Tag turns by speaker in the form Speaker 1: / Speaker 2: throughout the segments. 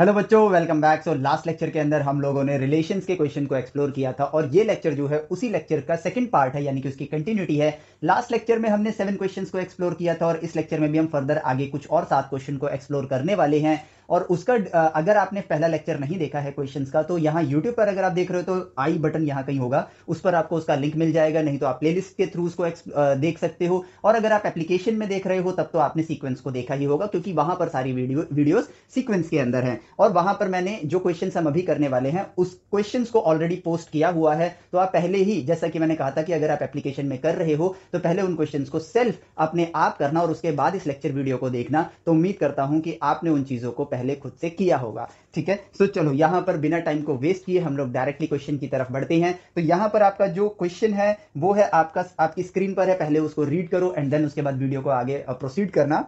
Speaker 1: Hello बच्चों welcome back so last lecture के अंदर हम लोगों ने रिलेशंस के क्वेश्चन को एक्सप्लोर किया था और ये लेक्चर जो है उसी लेक्चर का सेकंड पार्ट है यानी कि उसकी कंटिन्यूटी है लास्ट लेक्चर में हमने सेवन क्वेश्चंस को एक्सप्लोर किया था और इस लेक्चर में भी हम फर्दर आगे कुछ और सात क्वेश्चन को एक्सप्लोर करने वाले हैं और उसका अगर आपने पहला लेक्चर नहीं देखा है क्वेश्चन का तो यहाँ यूट्यूब पर अगर आप देख रहे हो तो आई बटन यहाँ कहीं होगा उस पर आपको उसका लिंक मिल जाएगा नहीं तो आप प्लेलिस्ट के थ्रू उसको देख सकते हो और अगर आप एप्लीकेशन में देख रहे हो तब तो आपने सीक्वेंस को देखा ही होगा क्योंकि वहां पर सारी वीडियो वीडियोस सीक्वेंस के अंदर हैं और वहां पर मैंने जो क्वेश्चन हम अभी करने वाले हैं उस क्वेश्चन को ऑलरेडी पोस्ट किया हुआ है तो आप पहले ही जैसा कि मैंने कहा था कि अगर आप एप्लीकेशन में कर रहे हो तो पहले उन क्वेश्चन को सेल्फ अपने आप करना और उसके बाद इस लेक्चर वीडियो को देखना तो उम्मीद करता हूं कि आपने उन चीजों को पहले पहले खुद से किया होगा ठीक है सो so, चलो यहां पर बिना टाइम को वेस्ट किए हम लोग डायरेक्टली क्वेश्चन की तरफ बढ़ते हैं तो यहां पर आपका जो क्वेश्चन है वो है आपका आपकी स्क्रीन पर है पहले उसको रीड करो एंड देन उसके बाद वीडियो को आगे प्रोसीड करना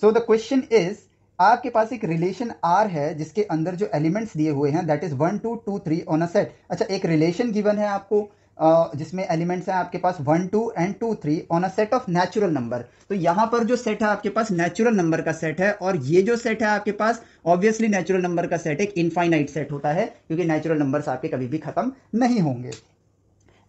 Speaker 1: सो द क्वेश्चन इज आपके पास एक रिलेशन आर है जिसके अंदर जो एलिमेंट्स दिए हुए हैं that is one two two three on a set अच्छा एक रिलेशन गिवन है आपको जिसमें एलिमेंट्स हैं आपके पास one two and two three on a set of natural number तो यहां पर जो सेट है आपके पास नेचुरल नंबर का सेट है और ये जो सेट है आपके पास ऑब्वियसली नेचुरल नंबर का सेट एक इनफाइनाइट सेट होता है क्योंकि नेचुरल नंबर आपके कभी भी खत्म नहीं होंगे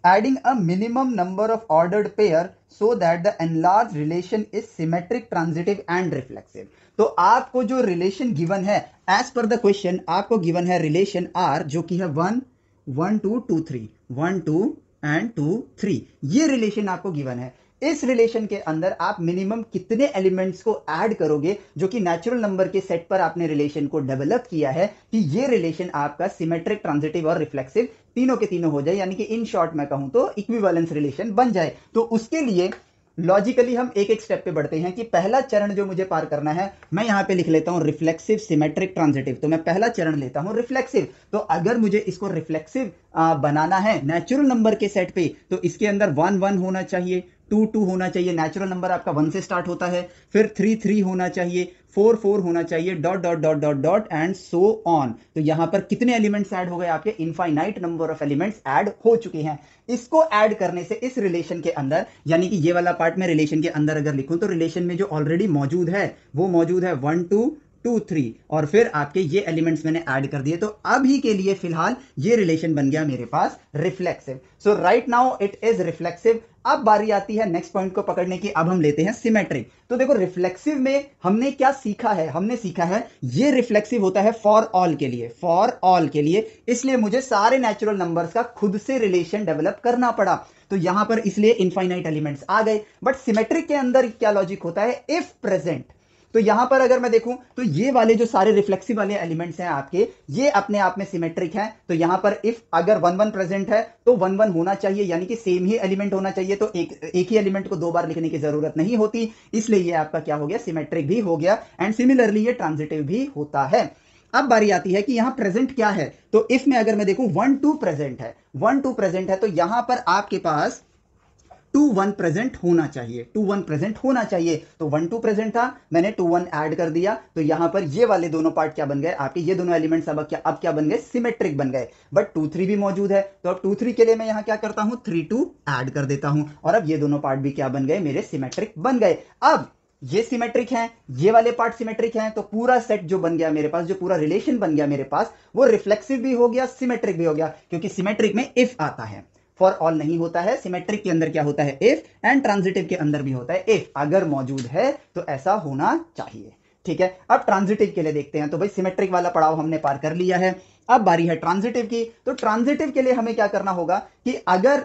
Speaker 1: adding a minimum number of ordered pair so that the enlarge relation is symmetric transitive and reflexive तो आपको जो रिलेशन गिवन है एज पर द क्वेश्चन आपको गिवन है रिलेशन आर जो कि है one one two two three one two and two three ये रिलेशन आपको गिवन है इस रिलेशन के अंदर आप मिनिमम कितने एलिमेंट्स को ऐड करोगे जो कि नेचुरल नंबर के सेट पर आपने रिलेशन को डेवलप किया है कि ये रिलेशन आपका सिमेट्रिक ट्रांजिटिव और रिफ्लेक्सिव तीनों के तीनों हो जाए यानी कि इन शॉर्ट मैं कहूं तो इक्विवेलेंस रिलेशन बन जाए तो उसके लिए लॉजिकली हम एक एक स्टेप पे बढ़ते हैं कि पहला चरण जो मुझे पार करना है मैं यहां पे लिख लेता हूं रिफ्लेक्सिव सिमेट्रिक ट्रांजिटिव तो मैं पहला चरण लेता हूं रिफ्लेक्सिव तो अगर मुझे इसको रिफ्लेक्सिव बनाना है नेचुरल नंबर के सेट पे तो इसके अंदर वन वन होना चाहिए टू टू होना चाहिए नेचुरल नंबर आपका वन से स्टार्ट होता है फिर थ्री थ्री होना चाहिए फोर फोर होना चाहिए dot dot dot dot dot and so on तो यहां पर कितने एलिमेंट्स ऐड हो गए आपके infinite number of elements add हो चुके हैं इसको ऐड करने से इस रिलेशन के अंदर यानी कि ये वाला पार्ट में रिलेशन के अंदर अगर लिखूं तो रिलेशन में जो ऑलरेडी मौजूद है वो मौजूद है वन टू टू थ्री और फिर आपके ये एलिमेंट्स मैंने ऐड कर दिए तो अभी के लिए फिलहाल ये रिलेशन बन गया मेरे पास reflexive so right now it is reflexive अब बारी आती है नेक्स्ट पॉइंट को पकड़ने की अब हम लेते हैं सिमेट्रिक तो देखो रिफ्लेक्सिव में हमने क्या सीखा है हमने सीखा है ये रिफ्लेक्सिव होता है फॉर ऑल के लिए फॉर ऑल के लिए इसलिए मुझे सारे नेचुरल नंबर्स का खुद से रिलेशन डेवलप करना पड़ा तो यहां पर इसलिए इनफाइनाइट एलिमेंट्स आ गए बट सिमेट्रिक के अंदर क्या लॉजिक होता है इफ प्रेजेंट तो यहां पर अगर मैं देखूं तो ये वाले जो सारे रिफ्लेक्सिव वाले एलिमेंट्स हैं आपके ये अपने आप में सिमेट्रिक हैं तो यहां पर इफ अगर वन वन प्रेजेंट है तो वन वन होना चाहिए यानी कि सेम ही एलिमेंट होना चाहिए तो एक एक ही एलिमेंट को दो बार लिखने की जरूरत नहीं होती इसलिए ये आपका क्या हो गया सिमेट्रिक भी हो गया एंड सिमिलरली ये ट्रांजिटिव भी होता है अब बारी आती है कि यहां प्रेजेंट क्या है तो इफ में अगर मैं देखूं वन टू प्रेजेंट है वन टू प्रेजेंट है तो यहां पर आपके पास टू वन प्रेजेंट होना चाहिए टू वन प्रेजेंट होना चाहिए तो वन टू प्रेजेंट था मैंने टू वन एड कर दिया तो यहां पर ये वाले दोनों पार्ट क्या बन गए आपके ये दोनों एलिमेंट अब क्या अब क्या बन गए सिमेट्रिक बन गए बट टू थ्री भी मौजूद है तो अब टू थ्री के लिए मैं यहां क्या करता हूं थ्री टू एड कर देता हूं और अब ये दोनों पार्ट भी क्या बन गए मेरे सिमेट्रिक बन गए अब ये सिमेट्रिक हैं ये वाले पार्ट सिमेट्रिक हैं तो पूरा सेट जो बन गया मेरे पास जो पूरा रिलेशन बन गया मेरे पास वो रिफ्लेक्सिव भी हो गया सिमेट्रिक भी हो गया क्योंकि सिमेट्रिक में इफ आता है फॉर ऑल नहीं होता है सिमेट्रिक के अंदर क्या होता है इफ एंड ट्रांजिटिव के अंदर भी होता है इफ अगर मौजूद है तो ऐसा होना चाहिए ठीक है अब ट्रांजिटिव के लिए देखते हैं तो भाई सिमेट्रिक वाला पड़ाव हमने पार कर लिया है अब बारी है ट्रांजिटिव की तो ट्रांजिटिव के लिए हमें क्या करना होगा कि अगर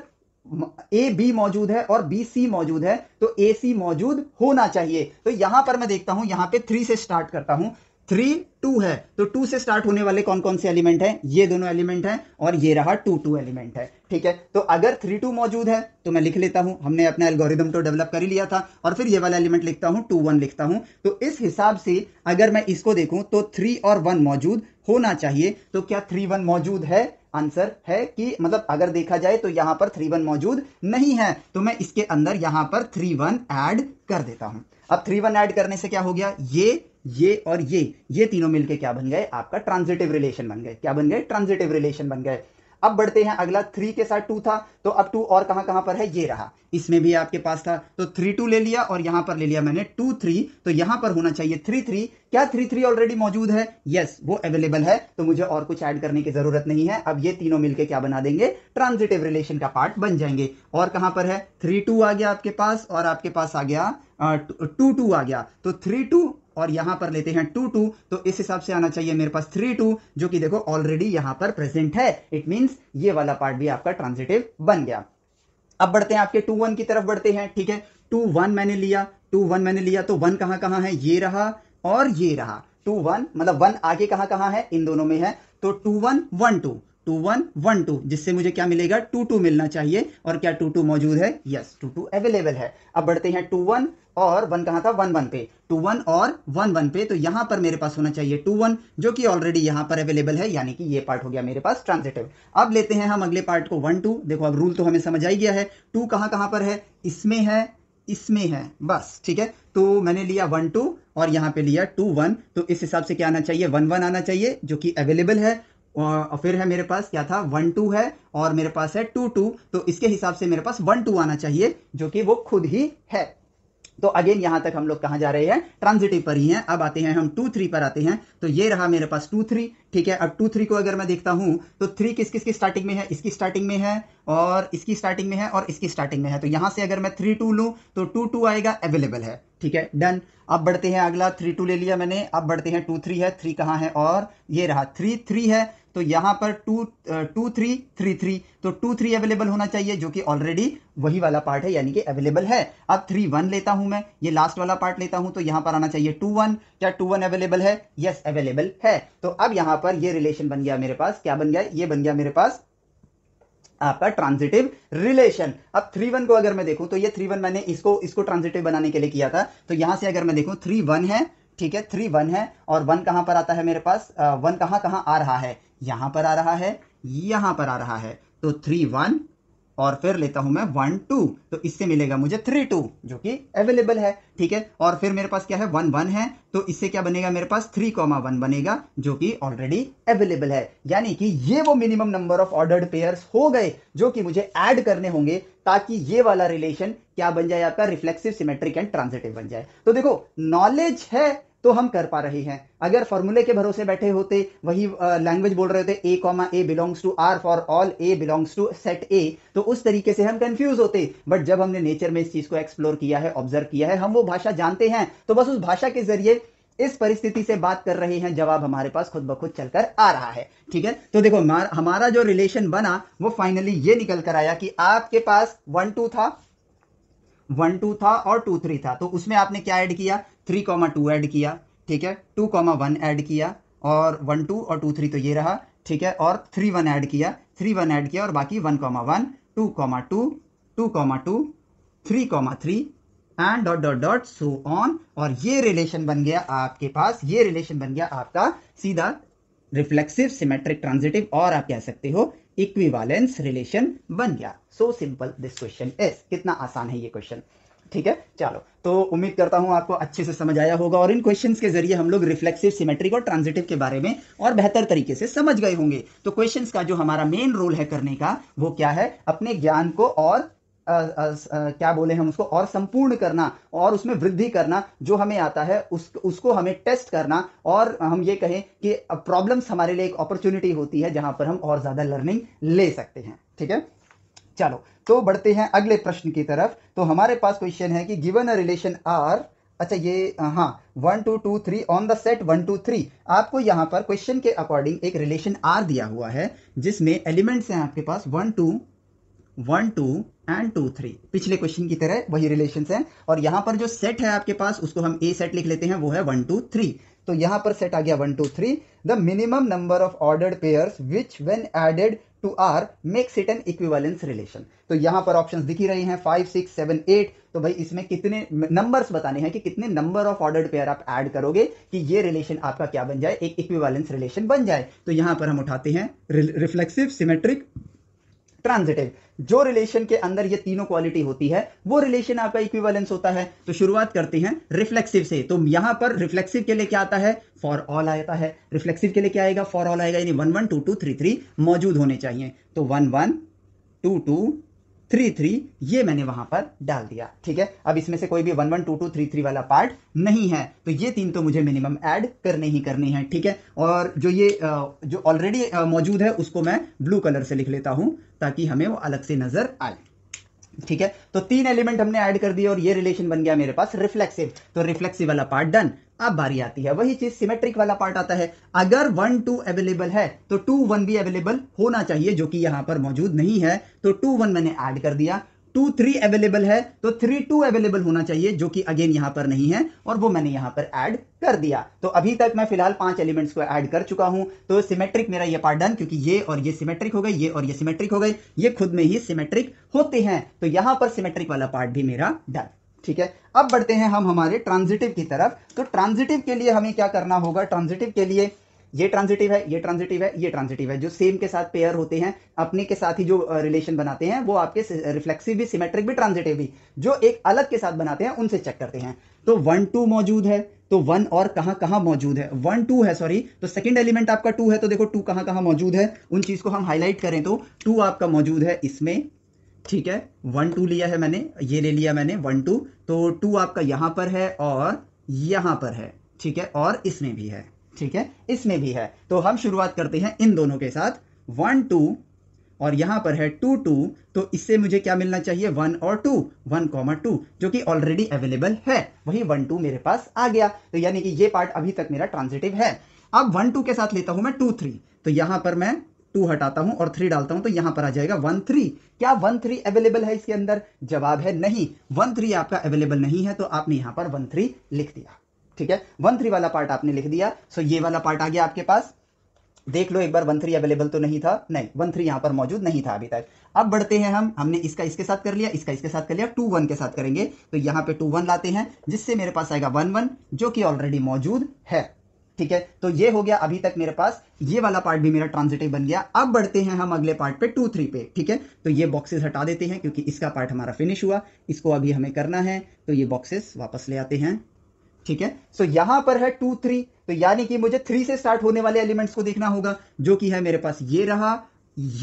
Speaker 1: ए बी मौजूद है और बी सी मौजूद है तो ए सी मौजूद होना चाहिए तो यहां पर मैं देखता हूं यहां पे थ्री से स्टार्ट करता हूं थ्री टू है तो टू से स्टार्ट होने वाले कौन कौन से एलिमेंट हैं ये दोनों एलिमेंट हैं और ये रहा टू टू एलिमेंट है ठीक है तो अगर थ्री टू मौजूद है तो मैं लिख लेता हूं हमने अपना एल्गोरिदम तो डेवलप कर ही लिया था और फिर ये वाला एलिमेंट लिखता हूं टू वन लिखता हूं तो इस हिसाब से अगर मैं इसको देखूं तो थ्री और वन मौजूद होना चाहिए तो क्या थ्री वन मौजूद है आंसर है कि मतलब अगर देखा जाए तो यहां पर थ्री वन मौजूद नहीं है तो मैं इसके अंदर यहां पर थ्री वन एड कर देता हूं अब थ्री वन एड करने से क्या हो गया ये ये और ये ये तीनों मिलके क्या बन गए आपका ट्रांजिटिव रिलेशन बन गए क्या बन गए ट्रांजिटिव रिलेशन बन गए अब बढ़ते हैं अगला थ्री के साथ टू था तो अब टू और कहां कहां पर है ये रहा इसमें भी आपके पास था तो थ्री टू ले लिया और यहां पर ले लिया मैंने टू थ्री तो यहां पर होना चाहिए थ्री थ्री क्या थ्री थ्री ऑलरेडी मौजूद है यस वो अवेलेबल है तो मुझे और कुछ ऐड करने की जरूरत नहीं है अब ये तीनों मिलकर क्या बना देंगे ट्रांजिटिव रिलेशन का पार्ट बन जाएंगे और कहां पर है थ्री टू आ गया आपके पास और आपके पास आ गया टू टू आ गया तो थ्री टू और यहां पर लेते हैं टू टू तो इस हिसाब से आना चाहिए मेरे पास थ्री टू जो कि देखो ऑलरेडी यहां पर प्रेजेंट है इट मींस ये वाला पार्ट भी आपका ट्रांजिटिव बन गया अब बढ़ते हैं आपके टू वन की तरफ बढ़ते हैं ठीक है टू वन मैंने लिया टू वन मैंने लिया तो वन कहां कहां है ये रहा और ये रहा टू वन मतलब वन आगे कहां कहां है इन दोनों में है तो two one one two two one one two जिससे मुझे क्या मिलेगा टू टू मिलना चाहिए और क्या टू टू मौजूद है यस टू टू अवेलेबल है अब बढ़ते हैं टू वन और वन कहा था वन वन पे टू वन और वन वन पे तो यहां पर मेरे पास होना चाहिए टू वन जो कि ऑलरेडी यहां पर अवेलेबल है यानी कि ये पार्ट हो गया मेरे पास ट्रांजिटिव अब लेते हैं हम अगले पार्ट को वन टू देखो अब रूल तो हमें समझ आई गया है टू कहां कहां पर है इसमें है इसमें है बस ठीक है तो मैंने लिया वन टू और यहां पे लिया टू वन तो इस हिसाब से क्या आना चाहिए वन वन आना चाहिए जो कि अवेलेबल है और फिर है मेरे पास क्या था वन टू है और मेरे पास है टू टू तो इसके हिसाब से मेरे पास वन टू आना चाहिए जो कि वो खुद ही है तो अगेन यहां तक हम लोग कहां जा रहे हैं ट्रांजिटिव पर ही हैं अब आते हैं हम टू थ्री पर आते हैं तो ये रहा मेरे पास टू थ्री ठीक है अब टू थ्री को अगर मैं देखता हूं तो थ्री किस किस की स्टार्टिंग में है इसकी स्टार्टिंग में है और इसकी स्टार्टिंग में है और इसकी स्टार्टिंग में है तो यहां से अगर मैं थ्री टू लू तो टू टू आएगा अवेलेबल है ठीक है डन अब बढ़ते हैं अगला थ्री टू ले लिया मैंने अब बढ़ते हैं टू थ्री है थ्री कहाँ है और ये रहा थ्री थ्री है तो यहां पर two two three three three तो टू थ्री अवेलेबल होना चाहिए जो कि ऑलरेडी वही वाला पार्ट है यानी कि अवेलेबल है अब थ्री वन लेता हूं मैं ये लास्ट वाला पार्ट लेता हूं तो यहां पर आना चाहिए टू वन क्या टू वन अवेलेबल है यस अवेलेबल है तो अब यहाँ पर ये रिलेशन बन गया मेरे पास क्या बन गया ये बन गया मेरे पास आपका ट्रांजिटिव रिलेशन अब थ्री वन को अगर मैं देखूं तो ये थ्री वन मैंने इसको इसको ट्रांजिटिव बनाने के लिए किया था तो यहां से अगर मैं देखूं थ्री वन है ठीक है थ्री वन है और वन कहां पर आता है मेरे पास वन uh, कहां कहां आ रहा है यहां पर आ रहा है यहां पर आ रहा है तो थ्री वन और फिर लेता हूं मैं वन टू तो इससे मिलेगा मुझे थ्री टू जो कि अवेलेबल है ठीक है और फिर मेरे पास क्या है वन वन है तो इससे क्या बनेगा मेरे पास थ्री कॉमा वन बनेगा जो कि ऑलरेडी अवेलेबल है यानी कि ये वो minimum number of ordered pair हो गए जो कि मुझे ऐड करने होंगे ताकि ये वाला रिलेशन क्या बन जाए आपका रिफ्लेक्सिव सिमेट्रिक एंड ट्रांजिटिव बन जाए तो देखो नॉलेज है तो हम कर पा रहे हैं अगर फॉर्मूले के भरोसे बैठे होते वही लैंग्वेज बोल रहे होते a comma A belongs to R for all A belongs to set a तो उस तरीके से हम कंफ्यूज होते बट जब हमने नेचर में इस चीज को एक्सप्लोर किया है ऑब्जर्व किया है हम वो भाषा जानते हैं तो बस उस भाषा के जरिए इस परिस्थिति से बात कर रहे हैं जवाब हमारे पास खुद ब खुद चलकर आ रहा है ठीक है तो देखो हमारा जो रिलेशन बना वो फाइनली ये निकल कर आया कि आपके पास वन टू था वन टू था और टू थ्री था तो उसमें आपने क्या ऐड किया थ्री कॉमा टू एड किया ठीक है टू कॉमा वन एड किया और वन टू और टू थ्री तो ये रहा ठीक है और थ्री वन ऐड किया थ्री वन ऐड किया और बाकी one comma one two comma two two comma two three comma three and dot dot dot so on और ये रिलेशन बन गया आपके पास ये रिलेशन बन गया आपका सीधा रिफ्लेक्सिव सिमेट्रिक ट्रांजिटिव और आप कह सकते हो इक्विवालेंस रिलेशन बन गया so simple this question is कितना आसान है ये क्वेश्चन ठीक है चलो तो उम्मीद करता हूं आपको अच्छे से समझ आया होगा और इन क्वेश्चंस के जरिए हम लोग रिफ्लेक्सिव सिमेट्रिक और ट्रांजिटिव के बारे में और बेहतर तरीके से समझ गए होंगे तो क्वेश्चंस का जो हमारा मेन रोल है करने का वो क्या है अपने ज्ञान को और आ, आ, आ, क्या बोले हम उसको और संपूर्ण करना और उसमें वृद्धि करना जो हमें आता है उस उसको हमें टेस्ट करना और हम ये कहें कि प्रॉब्लम्स हमारे लिए एक अपॉर्चुनिटी होती है जहां पर हम और ज़्यादा लर्निंग ले सकते हैं ठीक है चलो तो बढ़ते हैं अगले प्रश्न की तरफ तो हमारे पास क्वेश्चन है कि गिवन अ रिलेशन आर अच्छा ये हाँ one two two three on the set one two three आपको यहाँ पर क्वेश्चन के अकॉर्डिंग एक रिलेशन आर दिया हुआ है जिसमें एलिमेंट्स हैं आपके पास one two one two and two three पिछले क्वेश्चन की तरह वही रिलेशन है और यहां पर जो सेट है आपके पास उसको हम ए सेट लिख लेते हैं वो है वन टू थ्री तो यहां पर सेट आ गया one two three the minimum number of ordered pair which when added to R makes it an equivalence relation तो यहां पर ऑप्शन दिखी रहे हैं फाइव सिक्स सेवन एट तो भाई इसमें कितने नंबर्स बताने हैं कि कितने नंबर ऑफ ऑर्डर्ड पेयर आप ऐड करोगे कि ये रिलेशन आपका क्या बन जाए एक इक्विवेलेंस रिलेशन बन जाए तो यहां पर हम उठाते हैं रिफ्लेक्सिव सिमेट्रिक ट्रांजिटिव जो रिलेशन के अंदर ये तीनों क्वालिटी होती है वो रिलेशन आपका इक्विवेलेंस होता है तो शुरुआत करते हैं रिफ्लेक्सिव से तो यहां पर रिफ्लेक्सिव के लिए क्या आता है फॉर ऑल आता है रिफ्लेक्सिव के लिए क्या आएगा फॉर ऑल आएगा यानी one one two two three three मौजूद होने चाहिए तो one one two two three three ये मैंने वहां पर डाल दिया ठीक है अब इसमें से कोई भी one one two two three three वाला पार्ट नहीं है तो ये तीन तो मुझे मिनिमम ऐड करने ही करने हैं ठीक है और जो ये जो ऑलरेडी मौजूद है उसको मैं ब्लू कलर से लिख लेता हूं ताकि हमें वो अलग से नजर आए ठीक है तो तीन एलिमेंट हमने ऐड कर दिए और ये रिलेशन बन गया मेरे पास रिफ्लेक्सिव तो रिफ्लेक्सिव वाला पार्ट डन अब बारी आती है वही चीज सिमेट्रिक वाला पार्ट आता है अगर वन टू अवेलेबल है तो टू वन भी अवेलेबल होना चाहिए जो कि यहां पर मौजूद नहीं है तो टू वन मैंने ऐड कर दिया टू थ्री अवेलेबल है तो थ्री टू अवेलेबल होना चाहिए जो कि अगेन यहां पर नहीं है और वो मैंने यहां पर ऐड कर दिया तो अभी तक मैं फिलहाल पांच एलिमेंट्स को ऐड कर चुका हूं तो सिमेट्रिक मेरा ये पार्ट डन क्योंकि ये और ये सिमेट्रिक हो गए ये और ये सिमेट्रिक हो गए ये खुद में ही सिमेट्रिक होते हैं तो यहां पर सिमेट्रिक वाला पार्ट भी मेरा डन ठीक है अब बढ़ते हैं हम हमारे ट्रांजिटिव की तरफ तो ट्रांजिटिव के लिए हमें क्या करना होगा ट्रांजिटिव के लिए ये ट्रांजिटिव है ये ट्रांजिटिव है ये ट्रांजिटिव है जो सेम के साथ पेयर होते हैं अपने के साथ ही जो रिलेशन बनाते हैं वो आपके रिफ्लेक्सिव भी सिमेट्रिक भी ट्रांजिटिव भी जो एक अलग के साथ बनाते हैं उनसे चेक करते हैं तो वन टू मौजूद है तो वन और कहां कहां मौजूद है वन टू है सॉरी तो सेकंड एलिमेंट आपका टू है तो देखो टू कहां कहां मौजूद है उन चीज़ को हम हाईलाइट करें तो टू आपका मौजूद है इसमें ठीक है वन टू लिया है मैंने ये ले लिया मैंने वन टू तो टू आपका यहां पर है और यहां पर है ठीक है और इसमें भी है ठीक है इसमें भी है तो हम शुरुआत करते हैं इन दोनों के साथ वन टू और यहां पर है टू टू तो इससे मुझे क्या मिलना चाहिए वन और टू वन कॉमा टू जो कि ऑलरेडी अवेलेबल है वही वन टू मेरे पास आ गया तो यानी कि ये पार्ट अभी तक मेरा ट्रांजिटिव है अब वन टू के साथ लेता हूं मैं टू थ्री तो यहां पर मैं टू हटाता हूं और थ्री डालता हूं तो यहां पर आ जाएगा वन थ्री क्या वन थ्री अवेलेबल है इसके अंदर जवाब है नहीं वन थ्री आपका अवेलेबल नहीं है तो आपने यहां पर वन थ्री लिख दिया ठीक है वन थ्री वाला पार्ट आपने लिख दिया सो ये वाला पार्ट आ गया आपके पास देख लो एक बार वन थ्री अवेलेबल तो नहीं था नहीं वन थ्री यहां पर मौजूद नहीं था अभी तक अब बढ़ते हैं हम हमने इसका इसके साथ कर लिया इसका इसके साथ कर लिया टू वन के साथ करेंगे तो यहाँ पे टू वन लाते हैं जिससे मेरे पास आएगा वन वन जो कि ऑलरेडी मौजूद है ठीक है तो ये हो गया अभी तक मेरे पास ये वाला पार्ट भी मेरा ट्रांजिटिव बन गया अब बढ़ते हैं हम अगले पार्ट पे टू थ्री पे ठीक है तो ये बॉक्सेस हटा देते हैं क्योंकि इसका पार्ट हमारा फिनिश हुआ इसको अभी हमें करना है तो ये बॉक्सेस वापस ले आते हैं ठीक है सो so, यहां पर है टू थ्री तो यानी कि मुझे थ्री से स्टार्ट होने वाले एलिमेंट्स को देखना होगा जो कि है मेरे पास ये रहा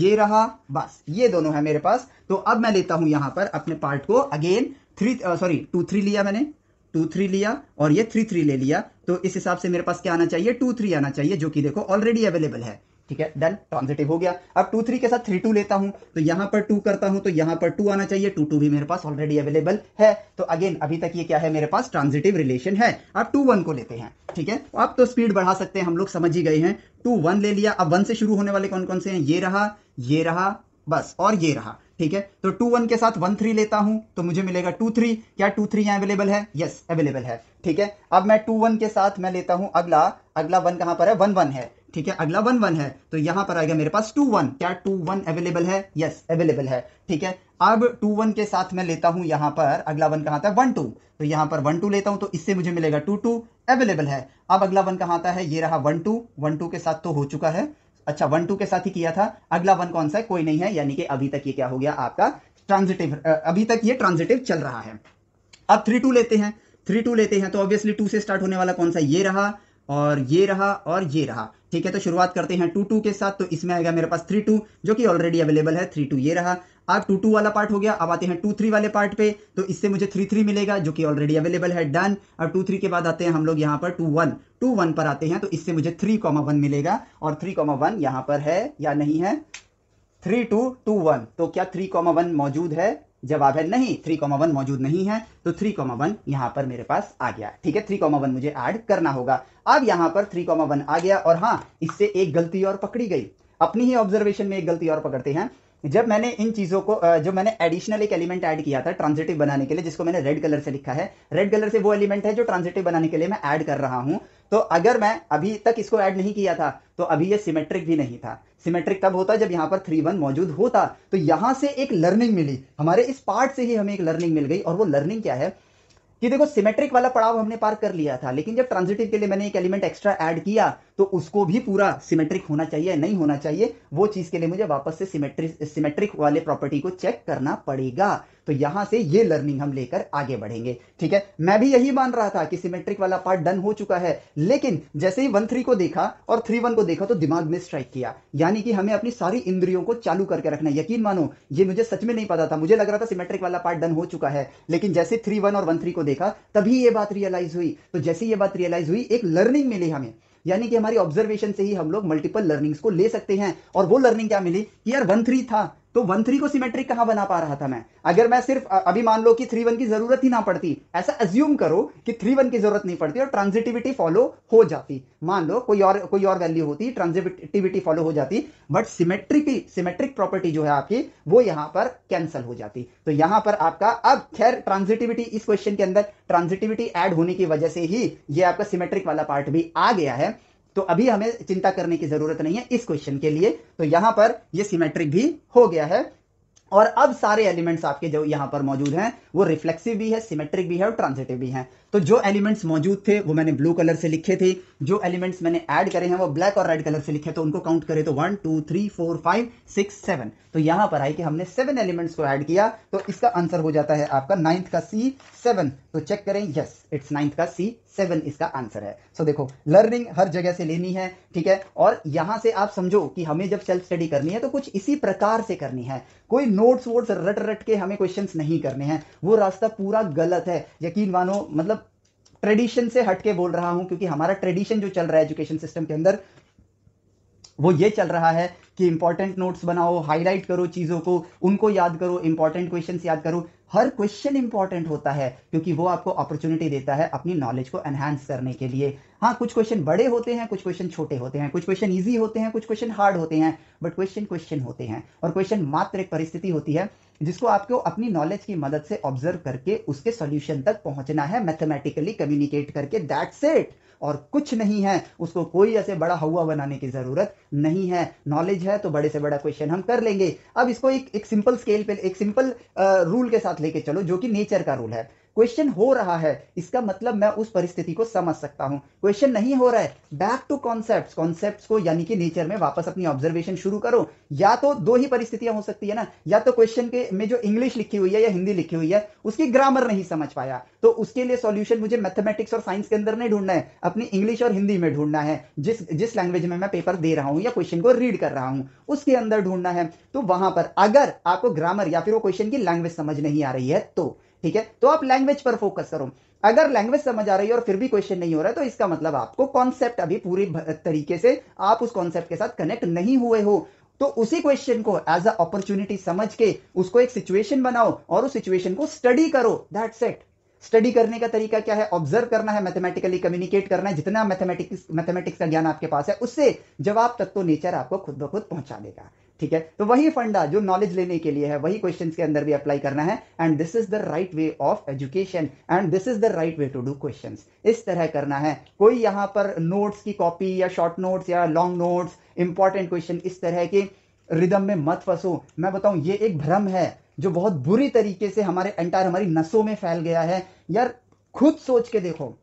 Speaker 1: ये रहा बस ये दोनों है मेरे पास तो अब मैं लेता हूं यहां पर अपने पार्ट को again three sorry two three लिया मैंने टू थ्री लिया और ये थ्री थ्री ले लिया तो इस हिसाब से मेरे पास क्या आना चाहिए टू थ्री आना चाहिए जो कि देखो ऑलरेडी अवेलेबल है ठीक है डन ट्रांजिटिव हो गया अब टू थ्री के साथ थ्री टू लेता हूं तो यहां पर टू करता हूं तो यहां पर टू आना चाहिए टू टू भी मेरे पास ऑलरेडी अवेलेबल है तो अगेन अभी तक ये क्या है मेरे पास ट्रांजिटिव रिलेशन है अब टू वन को लेते हैं ठीक है अब तो स्पीड बढ़ा सकते हैं हम लोग समझ ही गए हैं टू वन ले लिया अब वन से शुरू होने वाले कौन कौन से हैं ये रहा ये रहा बस और ये रहा ठीक है तो टू वन के साथ वन थ्री लेता हूं तो मुझे मिलेगा टू थ्री क्या टू थ्री यहां अवेलेबल है यस अवेलेबल है ठीक है अब मैं टू वन के साथ मैं लेता हूं अगला अगला वन कहां पर है वन वन है ठीक है अगला वन वन है तो यहां पर आएगा मेरे पास टू वन क्या टू वन अवेलेबल है यस अवेलेबल है ठीक है अब टू वन के साथ मैं लेता हूं यहां पर अगला वन कहां आता है वन टू तो यहां पर वन टू लेता हूं तो इससे मुझे मिलेगा टू टू अवेलेबल है अब अगला वन कहां आता है ये रहा वन टू वन टू के साथ तो हो चुका है अच्छा वन टू के साथ ही किया था अगला वन कौन सा है कोई नहीं है यानी कि अभी तक ये क्या हो गया आपका ट्रांजिटिव अभी तक ये ट्रांजिटिव चल रहा है अब थ्री टू लेते हैं थ्री टू लेते हैं तो ऑब्वियसली टू से स्टार्ट होने वाला कौन सा ये रहा और ये रहा और ये रहा ठीक है तो शुरुआत करते हैं टू टू के साथ तो इसमें आएगा मेरे पास थ्री टू जो कि ऑलरेडी अवेलेबल है थ्री टू ये रहा अब टू टू वाला पार्ट हो गया अब आते हैं टू थ्री वाले पार्ट पे तो इससे मुझे थ्री थ्री मिलेगा जो कि ऑलरेडी अवेलेबल है डन अब टू थ्री के बाद आते हैं हम लोग यहाँ पर टू वन टू वन पर आते हैं तो इससे मुझे थ्री कॉमा वन मिलेगा और थ्री कॉमा वन यहाँ पर है या नहीं है थ्री टू टू वन तो क्या थ्री कॉमा वन मौजूद है जवाब है नहीं थ्री कॉमा वन मौजूद नहीं है तो थ्री कॉमा वन यहाँ पर मेरे पास आ गया ठीक है थ्री कॉमा वन मुझे ऐड करना होगा अब यहाँ पर थ्री कॉमा वन आ गया और हाँ इससे एक गलती और पकड़ी गई अपनी ही ऑब्जर्वेशन में एक गलती और पकड़ते हैं जब मैंने इन चीज़ों को जो मैंने एडिशनल एक एलिमेंट ऐड किया था ट्रांजिटिव बनाने के लिए जिसको मैंने रेड कलर से लिखा है रेड कलर से वो एलिमेंट है जो ट्रांजिटिव बनाने के लिए मैं ऐड कर रहा हूं तो अगर मैं अभी तक इसको ऐड नहीं किया था तो अभी ये सिमेट्रिक भी नहीं था सिमेट्रिक तब होता जब यहां पर थ्री वन मौजूद होता तो यहां से एक लर्निंग मिली हमारे इस पार्ट से ही हमें एक लर्निंग मिल गई और वो लर्निंग क्या है कि देखो सिमेट्रिक वाला पड़ाव हमने पार कर लिया था लेकिन जब ट्रांजिटिव के लिए मैंने एक एलिमेंट एक्स्ट्रा ऐड किया तो उसको भी पूरा सिमेट्रिक होना चाहिए नहीं होना चाहिए वो चीज के लिए मुझे वापस से सिमेट्रिक सिमेट्रिक वाले प्रॉपर्टी को चेक करना पड़ेगा तो यहां से ये लर्निंग हम लेकर आगे बढ़ेंगे ठीक है मैं भी यही मान रहा था कि सिमेट्रिक वाला पार्ट डन हो चुका है लेकिन जैसे ही वन थ्री को देखा और थ्री वन को देखा तो दिमाग में स्ट्राइक किया यानी कि हमें अपनी सारी इंद्रियों को चालू करके रखना यकीन मानो ये मुझे सच में नहीं पता था मुझे लग रहा था सिमेट्रिक वाला पार्ट डन हो चुका है लेकिन जैसे थ्री वन और वन थ्री को देखा तभी ये बात रियलाइज हुई तो जैसे ये बात रियलाइज हुई एक लर्निंग मिली हमें यानी कि हमारी ऑब्जर्वेशन से ही हम लोग मल्टीपल लर्निंग्स को ले सकते हैं और वो लर्निंग क्या मिली कि यार वन थ्री था तो वन थ्री को सिमेट्रिक कहां बना पा रहा था मैं अगर मैं सिर्फ अभी मान लो कि थ्री वन की जरूरत ही ना पड़ती ऐसा एज्यूम करो कि थ्री वन की जरूरत नहीं पड़ती और ट्रांजिटिविटी फॉलो हो जाती मान लो कोई और कोई और वैल्यू होती ट्रांजिटिविटी फॉलो हो जाती बट सिमेट्रिकी सिमेट्रिक प्रॉपर्टी जो है आपकी वो यहां पर कैंसिल हो जाती तो यहां पर आपका अब खैर ट्रांजिटिविटी इस क्वेश्चन के अंदर ट्रांजिटिविटी एड होने की वजह से ही ये आपका सिमेट्रिक वाला पार्ट भी आ गया है तो अभी हमें चिंता करने की जरूरत नहीं है इस क्वेश्चन के लिए तो यहां पर ये सिमेट्रिक भी हो गया है और अब सारे एलिमेंट्स आपके जो यहां पर मौजूद हैं वो रिफ्लेक्सिव भी है सिमेट्रिक भी है और ट्रांजिटिव भी है तो जो एलिमेंट्स मौजूद थे वो मैंने ब्लू कलर से लिखे थे जो एलिमेंट्स मैंने ऐड करे हैं वो ब्लैक और रेड कलर से लिखे तो उनको काउंट करें तो one two three four five six seven तो यहां पर आई कि हमने सेवन एलिमेंट्स को ऐड किया तो इसका आंसर हो जाता है आपका नाइन्थ का सी सेवन तो चेक करें यस इट्स नाइन्थ का सी सेवन इसका आंसर है सो so, देखो लर्निंग हर जगह से लेनी है ठीक है और यहां से आप समझो कि हमें जब सेल्फ स्टडी करनी है तो कुछ इसी प्रकार से करनी है कोई नोट्स वोट्स रट रट के हमें क्वेश्चन नहीं करने हैं वो रास्ता पूरा गलत है यकीन मानो मतलब ट्रेडिशन से हटके बोल रहा हूं क्योंकि हमारा ट्रेडिशन जो चल रहा है एजुकेशन सिस्टम के अंदर वो ये चल रहा है कि इंपॉर्टेंट नोट्स बनाओ हाईलाइट करो चीज़ों को उनको याद करो इंपॉर्टेंट क्वेश्चन याद करो हर क्वेश्चन इंपॉर्टेंट होता है क्योंकि वो आपको अपॉर्चुनिटी देता है अपनी नॉलेज को एनहांस करने के लिए हाँ कुछ क्वेश्चन बड़े होते हैं कुछ क्वेश्चन छोटे होते हैं कुछ क्वेश्चन ईजी होते हैं कुछ क्वेश्चन हार्ड होते हैं बट क्वेश्चन क्वेश्चन होते हैं और क्वेश्चन मात्र एक परिस्थिति होती है जिसको आपको अपनी नॉलेज की मदद से ऑब्जर्व करके उसके सॉल्यूशन तक पहुंचना है मैथमेटिकली कम्युनिकेट करके दैट्स इट और कुछ नहीं है उसको कोई ऐसे बड़ा हवा बनाने की जरूरत नहीं है नॉलेज है तो बड़े से बड़ा क्वेश्चन हम कर लेंगे अब इसको एक एक सिंपल स्केल पे एक सिंपल रूल के साथ लेके चलो जो कि नेचर का रूल है क्वेश्चन हो रहा है इसका मतलब मैं उस परिस्थिति को समझ सकता हूं क्वेश्चन नहीं हो रहा है बैक टू कॉन्सेप्ट कॉन्सेप्ट को यानी कि नेचर में वापस अपनी ऑब्जर्वेशन शुरू करो या तो दो ही परिस्थितियां हो सकती है ना या तो क्वेश्चन के में जो इंग्लिश लिखी हुई है या हिंदी लिखी हुई है उसकी ग्रामर नहीं समझ पाया तो उसके लिए सोल्यूशन मुझे मैथमेटिक्स और साइंस के अंदर नहीं ढूंढना है अपनी इंग्लिश और हिंदी में ढूंढना है जिस जिस लैंग्वेज में मैं पेपर दे रहा हूं या क्वेश्चन को रीड कर रहा हूँ उसके अंदर ढूंढना है तो वहां पर अगर आपको ग्रामर या फिर वो क्वेश्चन की लैंग्वेज समझ नहीं आ रही है तो ठीक है तो आप लैंग्वेज पर फोकस करो अगर लैंग्वेज समझ आ रही है और फिर भी क्वेश्चन नहीं हो रहा है तो इसका मतलब आपको कॉन्सेप्ट अभी पूरी तरीके से आप उस कॉन्सेप्ट के साथ कनेक्ट नहीं हुए हो तो उसी क्वेश्चन को एज अ अपॉर्चुनिटी समझ के उसको एक सिचुएशन बनाओ और उस सिचुएशन को स्टडी करो दैट सेट स्टडी करने का तरीका क्या है ऑब्जर्व करना है मैथमेटिकली कम्युनिकेट करना है जितना मैथमेटिक्स मैथमेटिक्स का ज्ञान आपके पास है उससे जवाब तक तो नेचर आपको खुद ब खुद पहुंचा देगा ठीक है तो वही फंडा जो नॉलेज लेने के लिए है वही क्वेश्चंस के अंदर भी अप्लाई करना है and this is the right way of education and this is the right way to do question इस तरह करना है कोई यहां पर नोट्स की कॉपी या शॉर्ट नोट्स या लॉन्ग नोट्स इंपॉर्टेंट क्वेश्चन इस तरह के रिदम में मत फंसो मैं बताऊं ये एक भ्रम है जो बहुत बुरी तरीके से हमारे एंटायर हमारी नसों में फैल गया है यार खुद सोच के देखो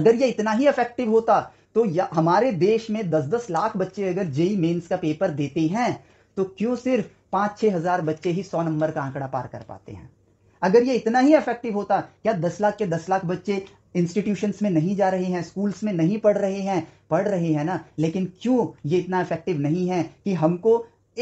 Speaker 1: अगर ये इतना ही इफेक्टिव होता तो या हमारे देश में दस दस लाख बच्चे अगर जेई मेंस का पेपर देते हैं तो क्यों सिर्फ पांच छह हज़ार बच्चे ही सौ नंबर का आंकड़ा पार कर पाते हैं अगर ये इतना ही इफेक्टिव होता क्या दस लाख के दस लाख बच्चे इंस्टीट्यूशन में नहीं जा रहे हैं स्कूल्स में नहीं पढ़ रहे हैं पढ़ रहे हैं ना लेकिन क्यों ये इतना इफेक्टिव नहीं है कि हमको